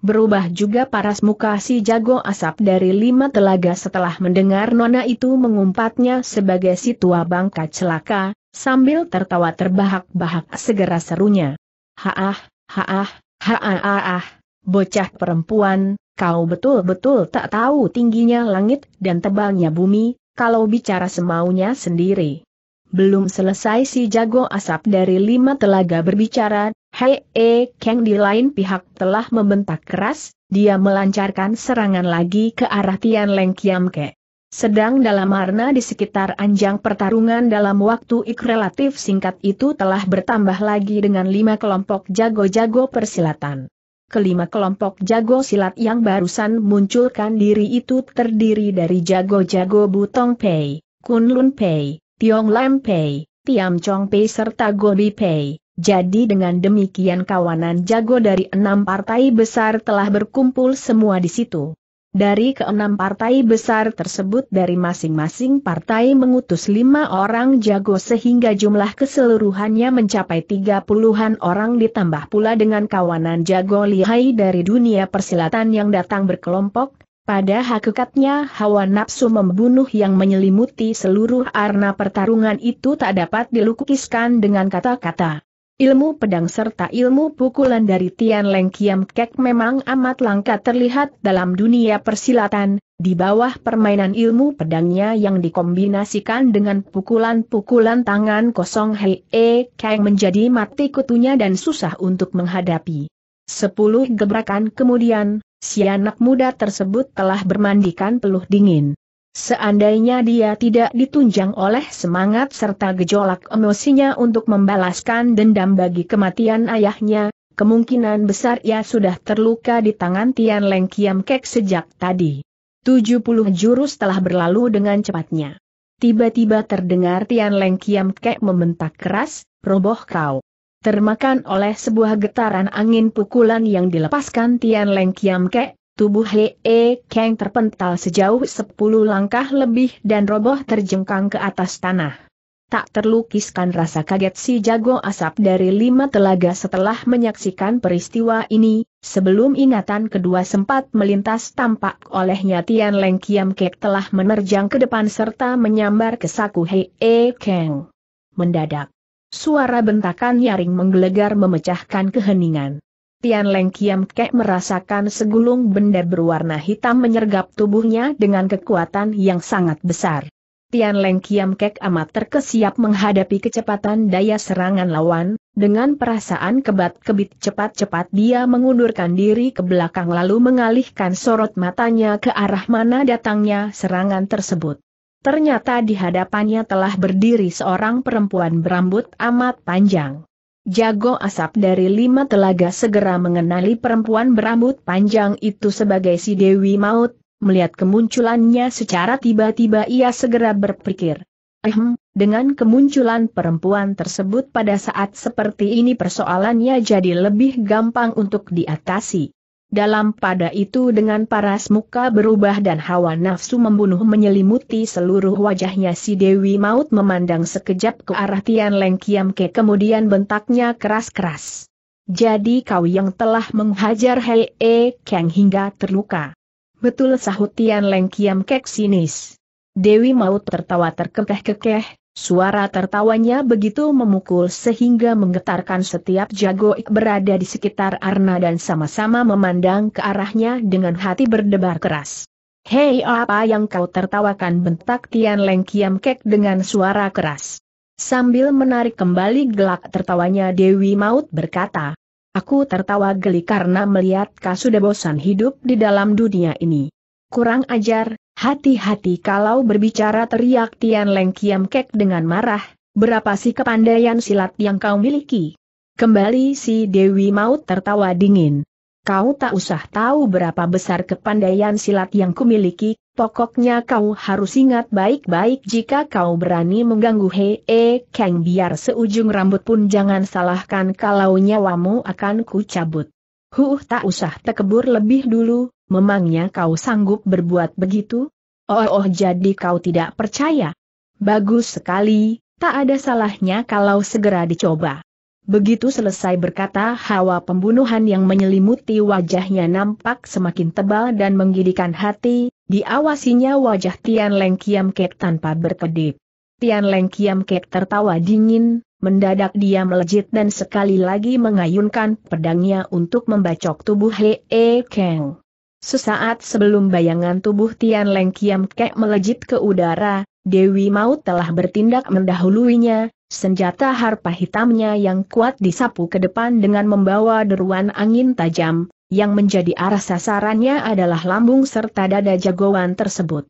Berubah juga paras muka si jago asap dari lima telaga setelah mendengar nona itu mengumpatnya sebagai si tua bangka celaka, sambil tertawa terbahak-bahak segera serunya. Haah, haah, haah, bocah perempuan, kau betul-betul tak tahu tingginya langit dan tebalnya bumi, kalau bicara semaunya sendiri. Belum selesai si jago asap dari lima telaga berbicara, Hei E Kang di lain pihak telah membentak keras, dia melancarkan serangan lagi ke arah Tian Leng Kiam Ke. Sedang dalam arna di sekitar anjang pertarungan dalam waktu ik relatif singkat itu telah bertambah lagi dengan lima kelompok jago-jago persilatan. Kelima kelompok jago silat yang barusan munculkan diri itu terdiri dari jago-jago Butong Pei, Kunlun Pei, Tiong Lam Pei, Tiam Chong Pei serta Gobi Pei. Jadi dengan demikian kawanan jago dari enam partai besar telah berkumpul semua di situ. Dari keenam partai besar tersebut dari masing-masing partai mengutus lima orang jago sehingga jumlah keseluruhannya mencapai tiga puluhan orang ditambah pula dengan kawanan jago lihai dari dunia persilatan yang datang berkelompok, pada hakikatnya hawa nafsu membunuh yang menyelimuti seluruh arna pertarungan itu tak dapat dilukiskan dengan kata-kata. Ilmu pedang serta ilmu pukulan dari Tian Leng Kiam Kek memang amat langka terlihat dalam dunia persilatan, di bawah permainan ilmu pedangnya yang dikombinasikan dengan pukulan-pukulan tangan kosong Hei E, Kang menjadi mati kutunya dan susah untuk menghadapi. Sepuluh gebrakan kemudian, si anak muda tersebut telah bermandikan peluh dingin. Seandainya dia tidak ditunjang oleh semangat serta gejolak emosinya untuk membalaskan dendam bagi kematian ayahnya, kemungkinan besar ia sudah terluka di tangan Tian Leng Kiam Kek sejak tadi. 70 jurus telah berlalu dengan cepatnya. Tiba-tiba terdengar Tian Leng Kiam Kek membentak keras, roboh kau. Termakan oleh sebuah getaran angin pukulan yang dilepaskan Tian Leng Kiam Kek, Tubuh Hee Kang terpental sejauh sepuluh langkah lebih dan roboh terjengkang ke atas tanah. Tak terlukiskan rasa kaget si jago asap dari lima telaga setelah menyaksikan peristiwa ini, sebelum ingatan kedua sempat melintas tampak olehnya Tian Leng Kiam Kek telah menerjang ke depan serta menyambar ke saku Hee Kang. Mendadak. Suara bentakan nyaring menggelegar memecahkan keheningan. Tian Leng Kiam Kek merasakan segulung benda berwarna hitam menyergap tubuhnya dengan kekuatan yang sangat besar. Tian Leng Kiam Kek amat terkesiap menghadapi kecepatan daya serangan lawan, dengan perasaan kebat-kebit cepat-cepat dia mengundurkan diri ke belakang lalu mengalihkan sorot matanya ke arah mana datangnya serangan tersebut. Ternyata di hadapannya telah berdiri seorang perempuan berambut amat panjang. Jago asap dari lima telaga segera mengenali perempuan berambut panjang itu sebagai si Dewi Maut, melihat kemunculannya secara tiba-tiba ia segera berpikir. Ehm, dengan kemunculan perempuan tersebut pada saat seperti ini persoalannya jadi lebih gampang untuk diatasi. Dalam pada itu dengan paras muka berubah dan hawa nafsu membunuh menyelimuti seluruh wajahnya si Dewi Maut memandang sekejap ke arah Tian Leng Kiam Ke kemudian bentaknya keras-keras. Jadi kau yang telah menghajar Hei E Kang hingga terluka. Betul sahut Tian Leng Kiam Kek sinis. Dewi Maut tertawa terkekeh-kekeh, Suara tertawanya begitu memukul sehingga menggetarkan setiap jago berada di sekitar Arna dan sama-sama memandang ke arahnya dengan hati berdebar keras. Hei apa yang kau tertawakan bentak Tian Leng Kiam Kek dengan suara keras. Sambil menarik kembali gelak tertawanya Dewi Maut berkata, Aku tertawa geli karena melihat kau sudah bosan hidup di dalam dunia ini. Kurang ajar, Hati-hati kalau berbicara teriak Tian Leng Kiam Kek dengan marah, berapa sih kepandaian silat yang kau miliki? Kembali si Dewi Maut tertawa dingin. Kau tak usah tahu berapa besar kepandaian silat yang kumiliki, pokoknya kau harus ingat baik-baik jika kau berani mengganggu Hee Kang biar seujung rambut pun jangan salahkan kalau nyawamu akan kucabut. Huh tak usah tekebur lebih dulu, Memangnya kau sanggup berbuat begitu? Oh, oh jadi kau tidak percaya? Bagus sekali, tak ada salahnya kalau segera dicoba. Begitu selesai berkata hawa pembunuhan yang menyelimuti wajahnya nampak semakin tebal dan menggidikan hati, diawasinya wajah Tian Leng Kiam Kek tanpa berkedip. Tian Leng Kiam Kek tertawa dingin, Mendadak dia melejit dan sekali lagi mengayunkan pedangnya untuk membacok tubuh Hei e Kang. Sesaat sebelum bayangan tubuh Tian Leng Kiam Kek melejit ke udara, Dewi Maut telah bertindak mendahuluinya, senjata harpa hitamnya yang kuat disapu ke depan dengan membawa deruan angin tajam, yang menjadi arah sasarannya adalah lambung serta dada jagoan tersebut.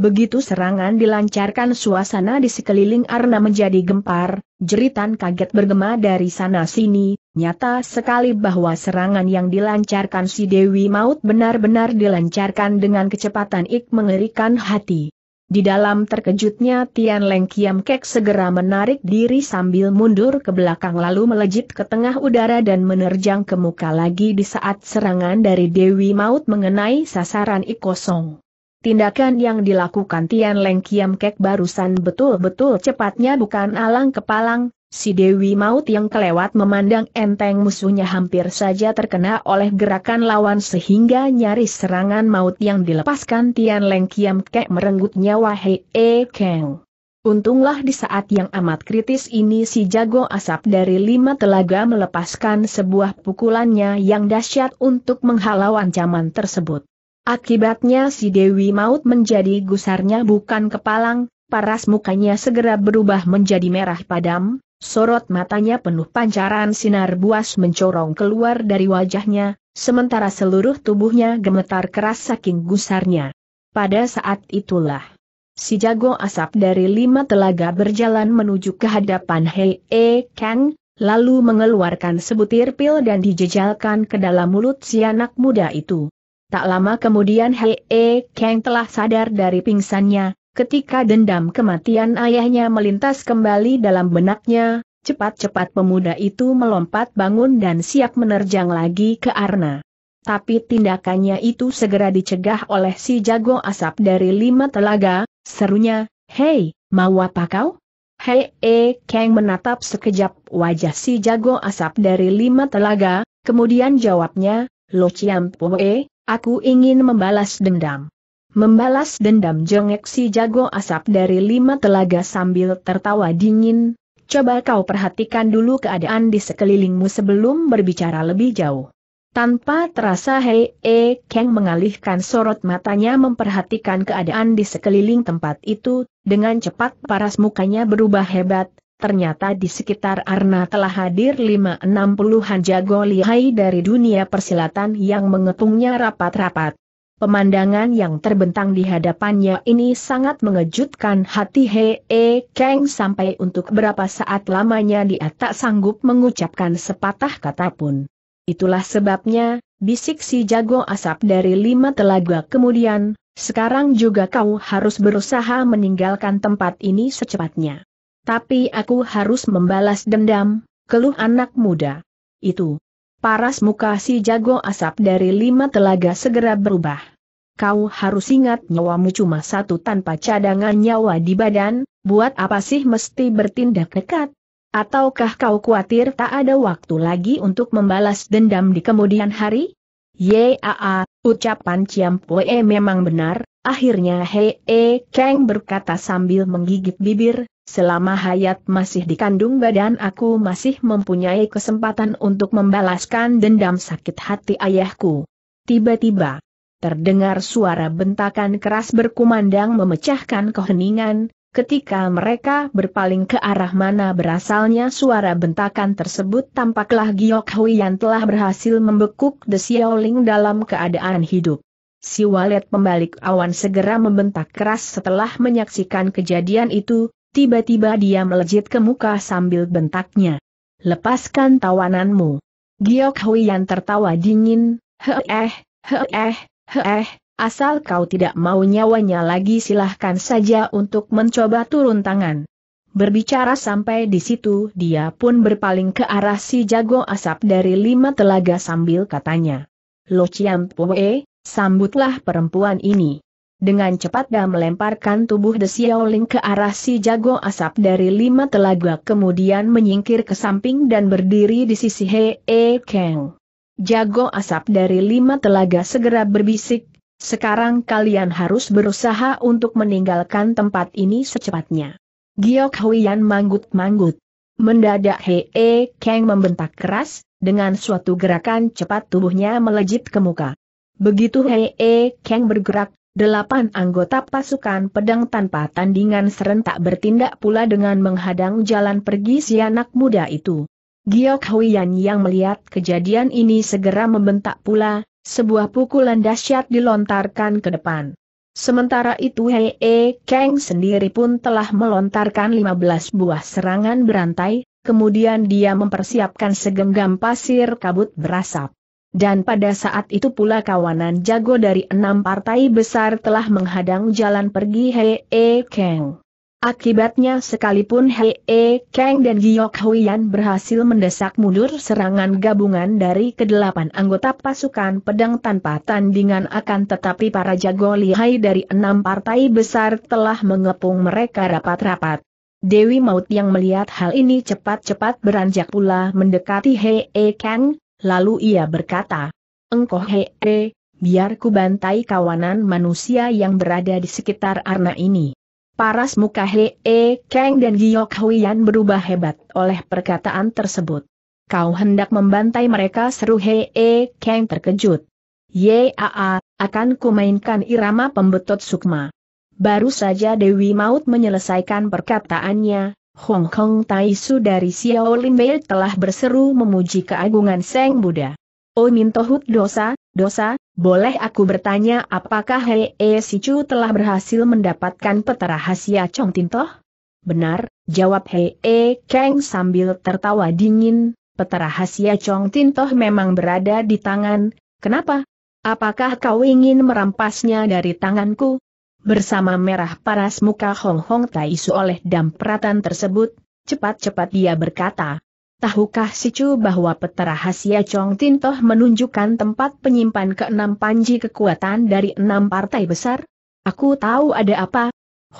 Begitu serangan dilancarkan suasana di sekeliling Arna menjadi gempar, jeritan kaget bergema dari sana-sini, nyata sekali bahwa serangan yang dilancarkan si Dewi Maut benar-benar dilancarkan dengan kecepatan ik mengerikan hati. Di dalam terkejutnya Tian Leng Kiam Kek segera menarik diri sambil mundur ke belakang lalu melejit ke tengah udara dan menerjang ke muka lagi di saat serangan dari Dewi Maut mengenai sasaran ik kosong. Tindakan yang dilakukan Tian Leng Kiam Kek barusan betul-betul cepatnya bukan alang kepalang, si Dewi Maut yang kelewat memandang enteng musuhnya hampir saja terkena oleh gerakan lawan sehingga nyaris serangan maut yang dilepaskan Tian Leng Kiam Kek merenggut nyawa Hei E Keng. Untunglah di saat yang amat kritis ini si jago asap dari lima telaga melepaskan sebuah pukulannya yang dahsyat untuk menghalau ancaman tersebut. Akibatnya si Dewi Maut menjadi gusarnya bukan kepalang, paras mukanya segera berubah menjadi merah padam, sorot matanya penuh pancaran sinar buas mencorong keluar dari wajahnya, sementara seluruh tubuhnya gemetar keras saking gusarnya. Pada saat itulah, si jago asap dari lima telaga berjalan menuju ke hadapan Hei E Kang, lalu mengeluarkan sebutir pil dan dijejalkan ke dalam mulut si anak muda itu. Tak lama kemudian Hei e Kang telah sadar dari pingsannya, ketika dendam kematian ayahnya melintas kembali dalam benaknya, cepat-cepat pemuda itu melompat bangun dan siap menerjang lagi ke Arna. Tapi tindakannya itu segera dicegah oleh si jago asap dari lima telaga, serunya, Hei, mau apa kau? Hei E Kang menatap sekejap wajah si jago asap dari lima telaga, kemudian jawabnya, Lo Chiam Pue, Aku ingin membalas dendam. Membalas dendam jongek si jago asap dari lima telaga sambil tertawa dingin, coba kau perhatikan dulu keadaan di sekelilingmu sebelum berbicara lebih jauh. Tanpa terasa Hei E Kang mengalihkan sorot matanya memperhatikan keadaan di sekeliling tempat itu, dengan cepat paras mukanya berubah hebat, ternyata di sekitar Arna telah hadir 560-an jago lihai dari dunia persilatan yang mengepungnya rapat-rapat. Pemandangan yang terbentang di hadapannya ini sangat mengejutkan hati Hee E Kang sampai untuk berapa saat lamanya dia tak sanggup mengucapkan sepatah kata pun. Itulah sebabnya, bisik si jago asap dari lima telaga kemudian, sekarang juga kau harus berusaha meninggalkan tempat ini secepatnya. Tapi aku harus membalas dendam, keluh anak muda. Itu. Paras muka si jago asap dari lima telaga segera berubah. Kau harus ingat nyawamu cuma satu tanpa cadangan nyawa di badan, buat apa sih mesti bertindak dekat? Ataukah kau khawatir tak ada waktu lagi untuk membalas dendam di kemudian hari? Yaa, ucapan Ciampoe memang benar, akhirnya Hee Kang berkata sambil menggigit bibir, selama hayat masih dikandung badan aku masih mempunyai kesempatan untuk membalaskan dendam sakit hati ayahku. Tiba-tiba, terdengar suara bentakan keras berkumandang memecahkan keheningan, ketika mereka berpaling ke arah mana berasalnya suara bentakan tersebut tampaklah Giok Hui yang telah berhasil membekuk The Xiaoling dalam keadaan hidup. Si walet pembalik awan segera membentak keras setelah menyaksikan kejadian itu, Tiba-tiba dia melejit ke muka sambil bentaknya. Lepaskan tawananmu. Giok Hui yang tertawa dingin, heeh, heeh, heeh, asal kau tidak mau nyawanya lagi silahkan saja untuk mencoba turun tangan. Berbicara sampai di situ dia pun berpaling ke arah si jago asap dari lima telaga sambil katanya. Lo Chiam Pue, sambutlah perempuan ini. Dengan cepat dia melemparkan tubuh De Xiaoling ke arah si jago asap dari lima telaga kemudian menyingkir ke samping dan berdiri di sisi He E Kang. Jago asap dari lima telaga segera berbisik, sekarang kalian harus berusaha untuk meninggalkan tempat ini secepatnya. Giok Huiyan manggut-manggut. Mendadak He E Kang membentak keras, dengan suatu gerakan cepat tubuhnya melejit ke muka. Begitu Hei -e Kang bergerak, Delapan anggota pasukan pedang tanpa tandingan serentak bertindak pula dengan menghadang jalan pergi si anak muda itu. Giok Huiyan yang melihat kejadian ini segera membentak pula, sebuah pukulan dahsyat dilontarkan ke depan. Sementara itu Hei e Kang sendiri pun telah melontarkan 15 buah serangan berantai, kemudian dia mempersiapkan segenggam pasir kabut berasap. Dan pada saat itu pula kawanan jago dari enam partai besar telah menghadang jalan pergi Hee Kang. Akibatnya sekalipun Hee Kang dan Giok Huiyan berhasil mendesak mundur serangan gabungan dari kedelapan anggota pasukan pedang tanpa tandingan akan tetapi para jago lihai dari enam partai besar telah mengepung mereka rapat-rapat. Dewi Maut yang melihat hal ini cepat-cepat beranjak pula mendekati Hee Kang, lalu ia berkata, Engkoh hee, -he, biar ku bantai kawanan manusia yang berada di sekitar arna ini. Paras muka hee, -he, e, Kang dan Giok Huian berubah hebat oleh perkataan tersebut. Kau hendak membantai mereka seru hee, -he, e, Kang terkejut. Yaa, akan kumainkan irama pembetot sukma. Baru saja Dewi Maut menyelesaikan perkataannya, Hong Kong Taisu dari Xiao Xiaolimbei telah berseru memuji keagungan Seng Buddha. Oh Mintohut dosa, dosa, boleh aku bertanya apakah Hei E Sichu telah berhasil mendapatkan peta rahasia Chong Tintoh? Benar, jawab Hei E Kang sambil tertawa dingin, peta rahasia Chong Tintoh memang berada di tangan, kenapa? Apakah kau ingin merampasnya dari tanganku? bersama merah paras muka Hong Hong Taisu oleh dampratan tersebut, cepat-cepat dia berkata, Tahukah si Chu bahwa peta rahasia Chong Tin Toh menunjukkan tempat penyimpan ke enam panji kekuatan dari enam partai besar? Aku tahu ada apa?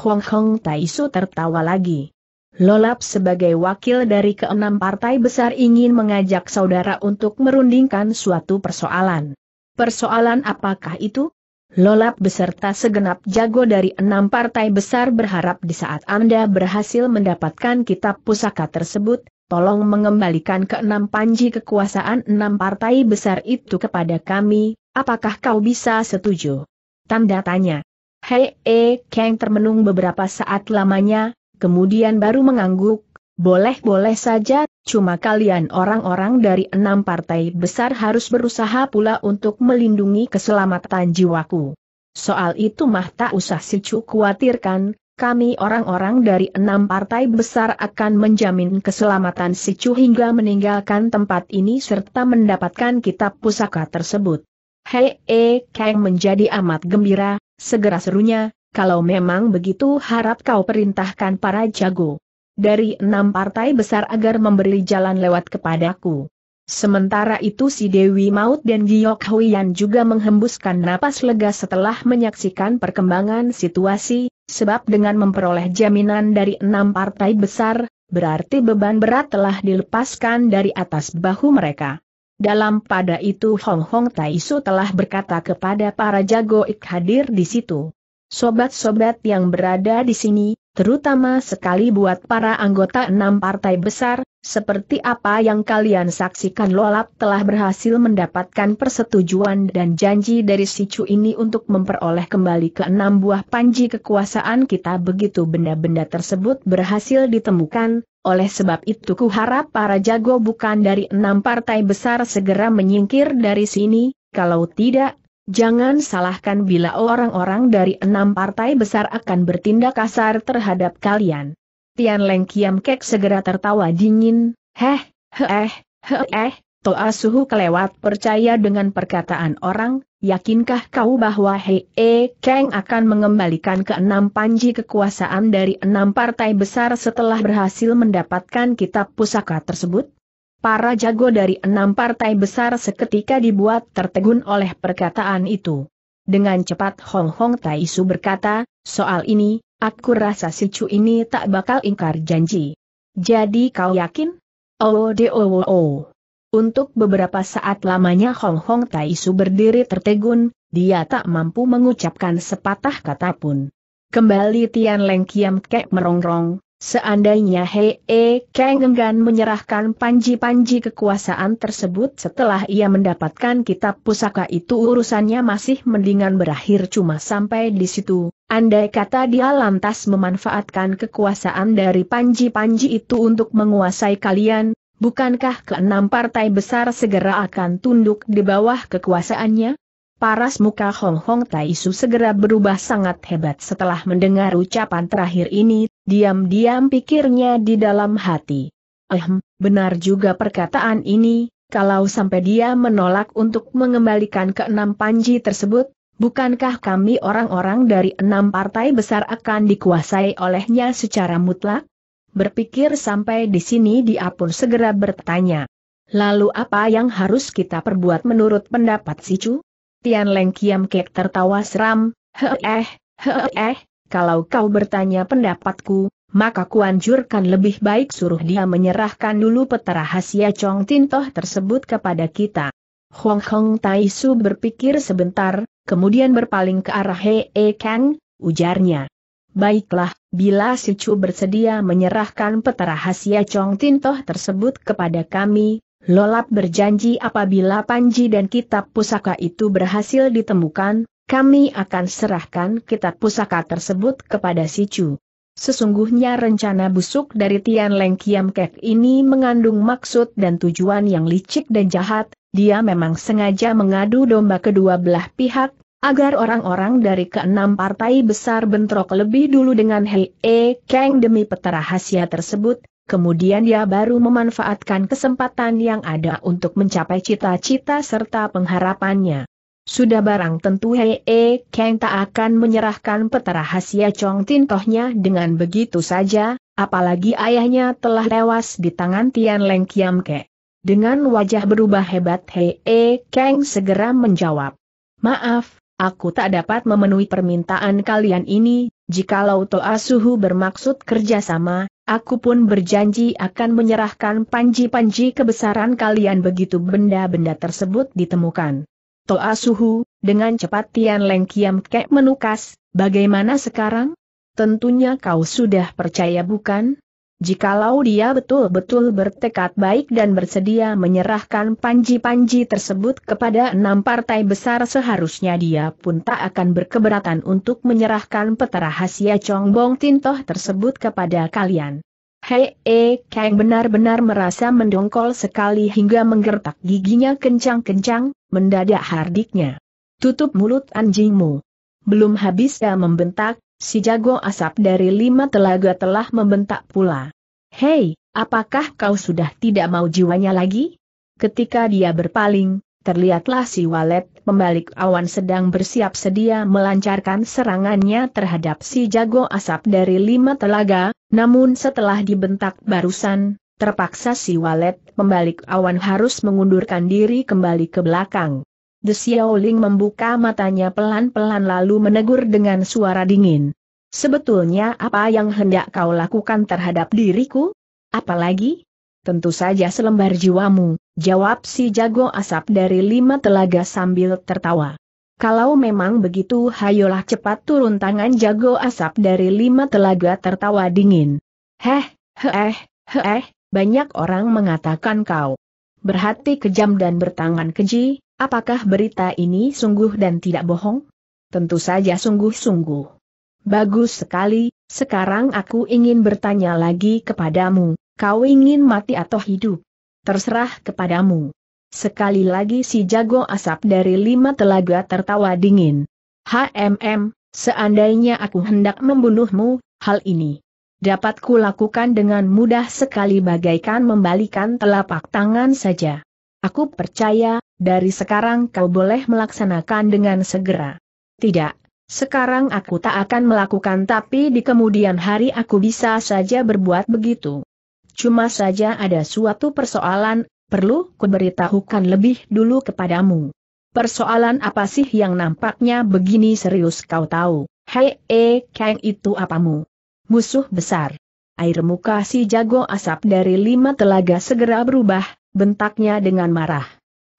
Hong Hong Taisu tertawa lagi. Lolap sebagai wakil dari keenam partai besar ingin mengajak saudara untuk merundingkan suatu persoalan. Persoalan apakah itu? Lolap beserta segenap jago dari enam partai besar berharap di saat Anda berhasil mendapatkan kitab pusaka tersebut, tolong mengembalikan ke enam panji kekuasaan enam partai besar itu kepada kami, apakah kau bisa setuju? Tanda tanya. Hei, e, eh, Kang termenung beberapa saat lamanya, kemudian baru mengangguk, boleh-boleh saja, cuma kalian orang-orang dari enam partai besar harus berusaha pula untuk melindungi keselamatan jiwaku. Soal itu mah tak usah sicu khawatirkan, kami orang-orang dari enam partai besar akan menjamin keselamatan si sicu hingga meninggalkan tempat ini serta mendapatkan kitab pusaka tersebut. Hei, -he, e, Kang menjadi amat gembira, segera serunya, kalau memang begitu harap kau perintahkan para jago dari enam partai besar agar memberi jalan lewat kepadaku. Sementara itu si Dewi Maut dan Giyok Huiyan juga menghembuskan napas lega setelah menyaksikan perkembangan situasi, sebab dengan memperoleh jaminan dari enam partai besar, berarti beban berat telah dilepaskan dari atas bahu mereka. Dalam pada itu Hong Hong Taisu telah berkata kepada para jago hadir di situ. Sobat-sobat yang berada di sini, terutama sekali buat para anggota enam partai besar, seperti apa yang kalian saksikan Lolap telah berhasil mendapatkan persetujuan dan janji dari si Sicu ini untuk memperoleh kembali ke enam buah panji kekuasaan kita begitu benda-benda tersebut berhasil ditemukan, oleh sebab itu ku harap para jago bukan dari enam partai besar segera menyingkir dari sini, kalau tidak, Jangan salahkan bila orang-orang dari enam partai besar akan bertindak kasar terhadap kalian. Tian Leng Kiam Kek segera tertawa dingin, heh, heh, heh, heh, Toa Suhu kelewat percaya dengan perkataan orang, yakinkah kau bahwa Hei e Kang akan mengembalikan ke enam panji kekuasaan dari enam partai besar setelah berhasil mendapatkan kitab pusaka tersebut? para jago dari enam partai besar seketika dibuat tertegun oleh perkataan itu. Dengan cepat Hong Hong Tai Su berkata, soal ini, aku rasa si Chu ini tak bakal ingkar janji. Jadi kau yakin? Oh, de oh, oh, oh. Untuk beberapa saat lamanya Hong Hong Tai Su berdiri tertegun, dia tak mampu mengucapkan sepatah kata pun. Kembali Tian Leng Kiam Kek merongrong, Seandainya Hee e Kang Enggan menyerahkan panji-panji kekuasaan tersebut setelah ia mendapatkan kitab pusaka itu urusannya masih mendingan berakhir cuma sampai di situ. Andai kata dia lantas memanfaatkan kekuasaan dari panji-panji itu untuk menguasai kalian, bukankah keenam partai besar segera akan tunduk di bawah kekuasaannya? Paras muka Hong Hong Taisu segera berubah sangat hebat setelah mendengar ucapan terakhir ini, diam-diam pikirnya di dalam hati. Ehm, benar juga perkataan ini, kalau sampai dia menolak untuk mengembalikan ke enam panji tersebut, bukankah kami orang-orang dari enam partai besar akan dikuasai olehnya secara mutlak? Berpikir sampai di sini dia pun segera bertanya. Lalu apa yang harus kita perbuat menurut pendapat si Chu? Tian Leng Kiam Kek tertawa seram, He eh, he eh kalau kau bertanya pendapatku, maka kuanjurkan lebih baik suruh dia menyerahkan dulu peta rahasia Chong Tintoh tersebut kepada kita. Hong Hong Tai Su berpikir sebentar, kemudian berpaling ke arah Hee e Kang, ujarnya. Baiklah, bila si Chu bersedia menyerahkan peta rahasia Chong Tintoh tersebut kepada kami, Lolap berjanji apabila Panji dan kitab pusaka itu berhasil ditemukan, kami akan serahkan kitab pusaka tersebut kepada si Chu. Sesungguhnya rencana busuk dari Tian Leng Kiam Kek ini mengandung maksud dan tujuan yang licik dan jahat, dia memang sengaja mengadu domba kedua belah pihak, agar orang-orang dari keenam partai besar bentrok lebih dulu dengan Hei E Kang demi peta rahasia tersebut, kemudian dia baru memanfaatkan kesempatan yang ada untuk mencapai cita-cita serta pengharapannya. Sudah barang tentu Hei e Kang tak akan menyerahkan peta rahasia Chong Tin Tohnya dengan begitu saja, apalagi ayahnya telah tewas di tangan Tian Leng Kiam Ke. Dengan wajah berubah hebat Hei e Kang segera menjawab. Maaf, aku tak dapat memenuhi permintaan kalian ini, jikalau Toa Suhu bermaksud kerjasama, aku pun berjanji akan menyerahkan panji-panji kebesaran kalian begitu benda-benda tersebut ditemukan. Toa Suhu, dengan cepat Tian Leng Kiam Kek menukas, bagaimana sekarang? Tentunya kau sudah percaya bukan? Jikalau dia betul-betul bertekad baik dan bersedia menyerahkan panji-panji tersebut kepada enam partai besar seharusnya dia pun tak akan berkeberatan untuk menyerahkan peta rahasia Chong Bong Tintoh tersebut kepada kalian. Hei eh, Kang benar-benar merasa mendongkol sekali hingga menggertak giginya kencang-kencang, mendadak hardiknya. Tutup mulut anjingmu. Belum habis ia membentak, si jago asap dari lima telaga telah membentak pula. Hei, apakah kau sudah tidak mau jiwanya lagi? Ketika dia berpaling, terlihatlah si walet pembalik awan sedang bersiap sedia melancarkan serangannya terhadap si jago asap dari lima telaga, namun setelah dibentak barusan, terpaksa si walet membalik awan harus mengundurkan diri kembali ke belakang. The Xiaoling membuka matanya pelan-pelan lalu menegur dengan suara dingin. Sebetulnya apa yang hendak kau lakukan terhadap diriku? Apalagi? Tentu saja selembar jiwamu, jawab si jago asap dari lima telaga sambil tertawa. Kalau memang begitu hayolah cepat turun tangan jago asap dari lima telaga tertawa dingin. Heh, heh, eh, heh. Eh, banyak orang mengatakan kau berhati kejam dan bertangan keji, apakah berita ini sungguh dan tidak bohong? Tentu saja sungguh-sungguh. Bagus sekali, sekarang aku ingin bertanya lagi kepadamu, kau ingin mati atau hidup? Terserah kepadamu. Sekali lagi si jago asap dari lima telaga tertawa dingin. HMM, seandainya aku hendak membunuhmu, hal ini dapat kulakukan dengan mudah sekali bagaikan membalikan telapak tangan saja. Aku percaya, dari sekarang kau boleh melaksanakan dengan segera. Tidak, sekarang aku tak akan melakukan tapi di kemudian hari aku bisa saja berbuat begitu. Cuma saja ada suatu persoalan, perlu beritahukan lebih dulu kepadamu. Persoalan apa sih yang nampaknya begini serius kau tahu? Hei, eh, Kang itu apamu? Musuh besar. Air muka si jago asap dari lima telaga segera berubah, bentaknya dengan marah.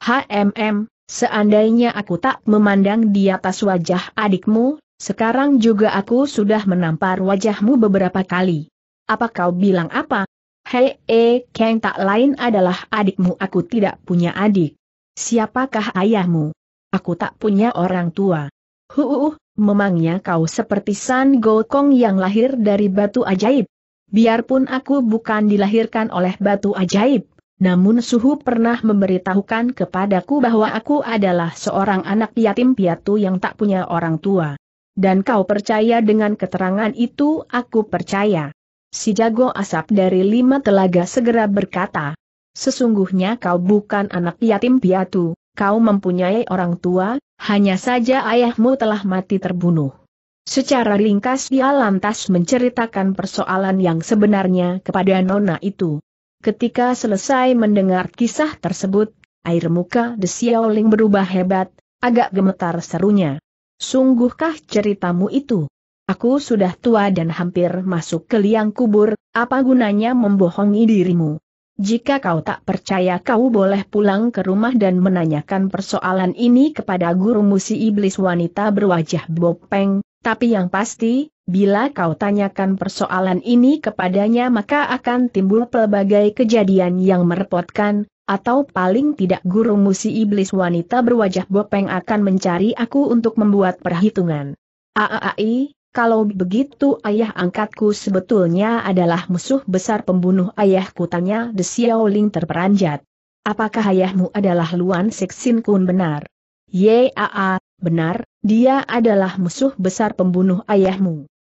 HMM, seandainya aku tak memandang di atas wajah adikmu, sekarang juga aku sudah menampar wajahmu beberapa kali. Apa kau bilang apa? Hei eh, Kang tak lain adalah adikmu aku tidak punya adik. Siapakah ayahmu? Aku tak punya orang tua. Huuh, memangnya kau seperti San Gokong yang lahir dari batu ajaib. Biarpun aku bukan dilahirkan oleh batu ajaib, namun Suhu pernah memberitahukan kepadaku bahwa aku adalah seorang anak yatim piatu yang tak punya orang tua. Dan kau percaya dengan keterangan itu aku percaya. Si jago asap dari lima telaga segera berkata, Sesungguhnya kau bukan anak yatim piatu, kau mempunyai orang tua, hanya saja ayahmu telah mati terbunuh. Secara ringkas dia lantas menceritakan persoalan yang sebenarnya kepada Nona itu. Ketika selesai mendengar kisah tersebut, air muka De Xiaoling berubah hebat, agak gemetar serunya. Sungguhkah ceritamu itu? Aku sudah tua dan hampir masuk ke liang kubur, apa gunanya membohongi dirimu? Jika kau tak percaya kau boleh pulang ke rumah dan menanyakan persoalan ini kepada guru musi iblis wanita berwajah bopeng, tapi yang pasti, bila kau tanyakan persoalan ini kepadanya maka akan timbul pelbagai kejadian yang merepotkan, atau paling tidak guru musi iblis wanita berwajah bopeng akan mencari aku untuk membuat perhitungan. Aai, kalau begitu ayah angkatku sebetulnya adalah musuh besar pembunuh ayahku tanya De Xiaoling terperanjat. Apakah ayahmu adalah Luan Sixin Kun benar? Yaa, benar, dia adalah musuh besar pembunuh ayahmu.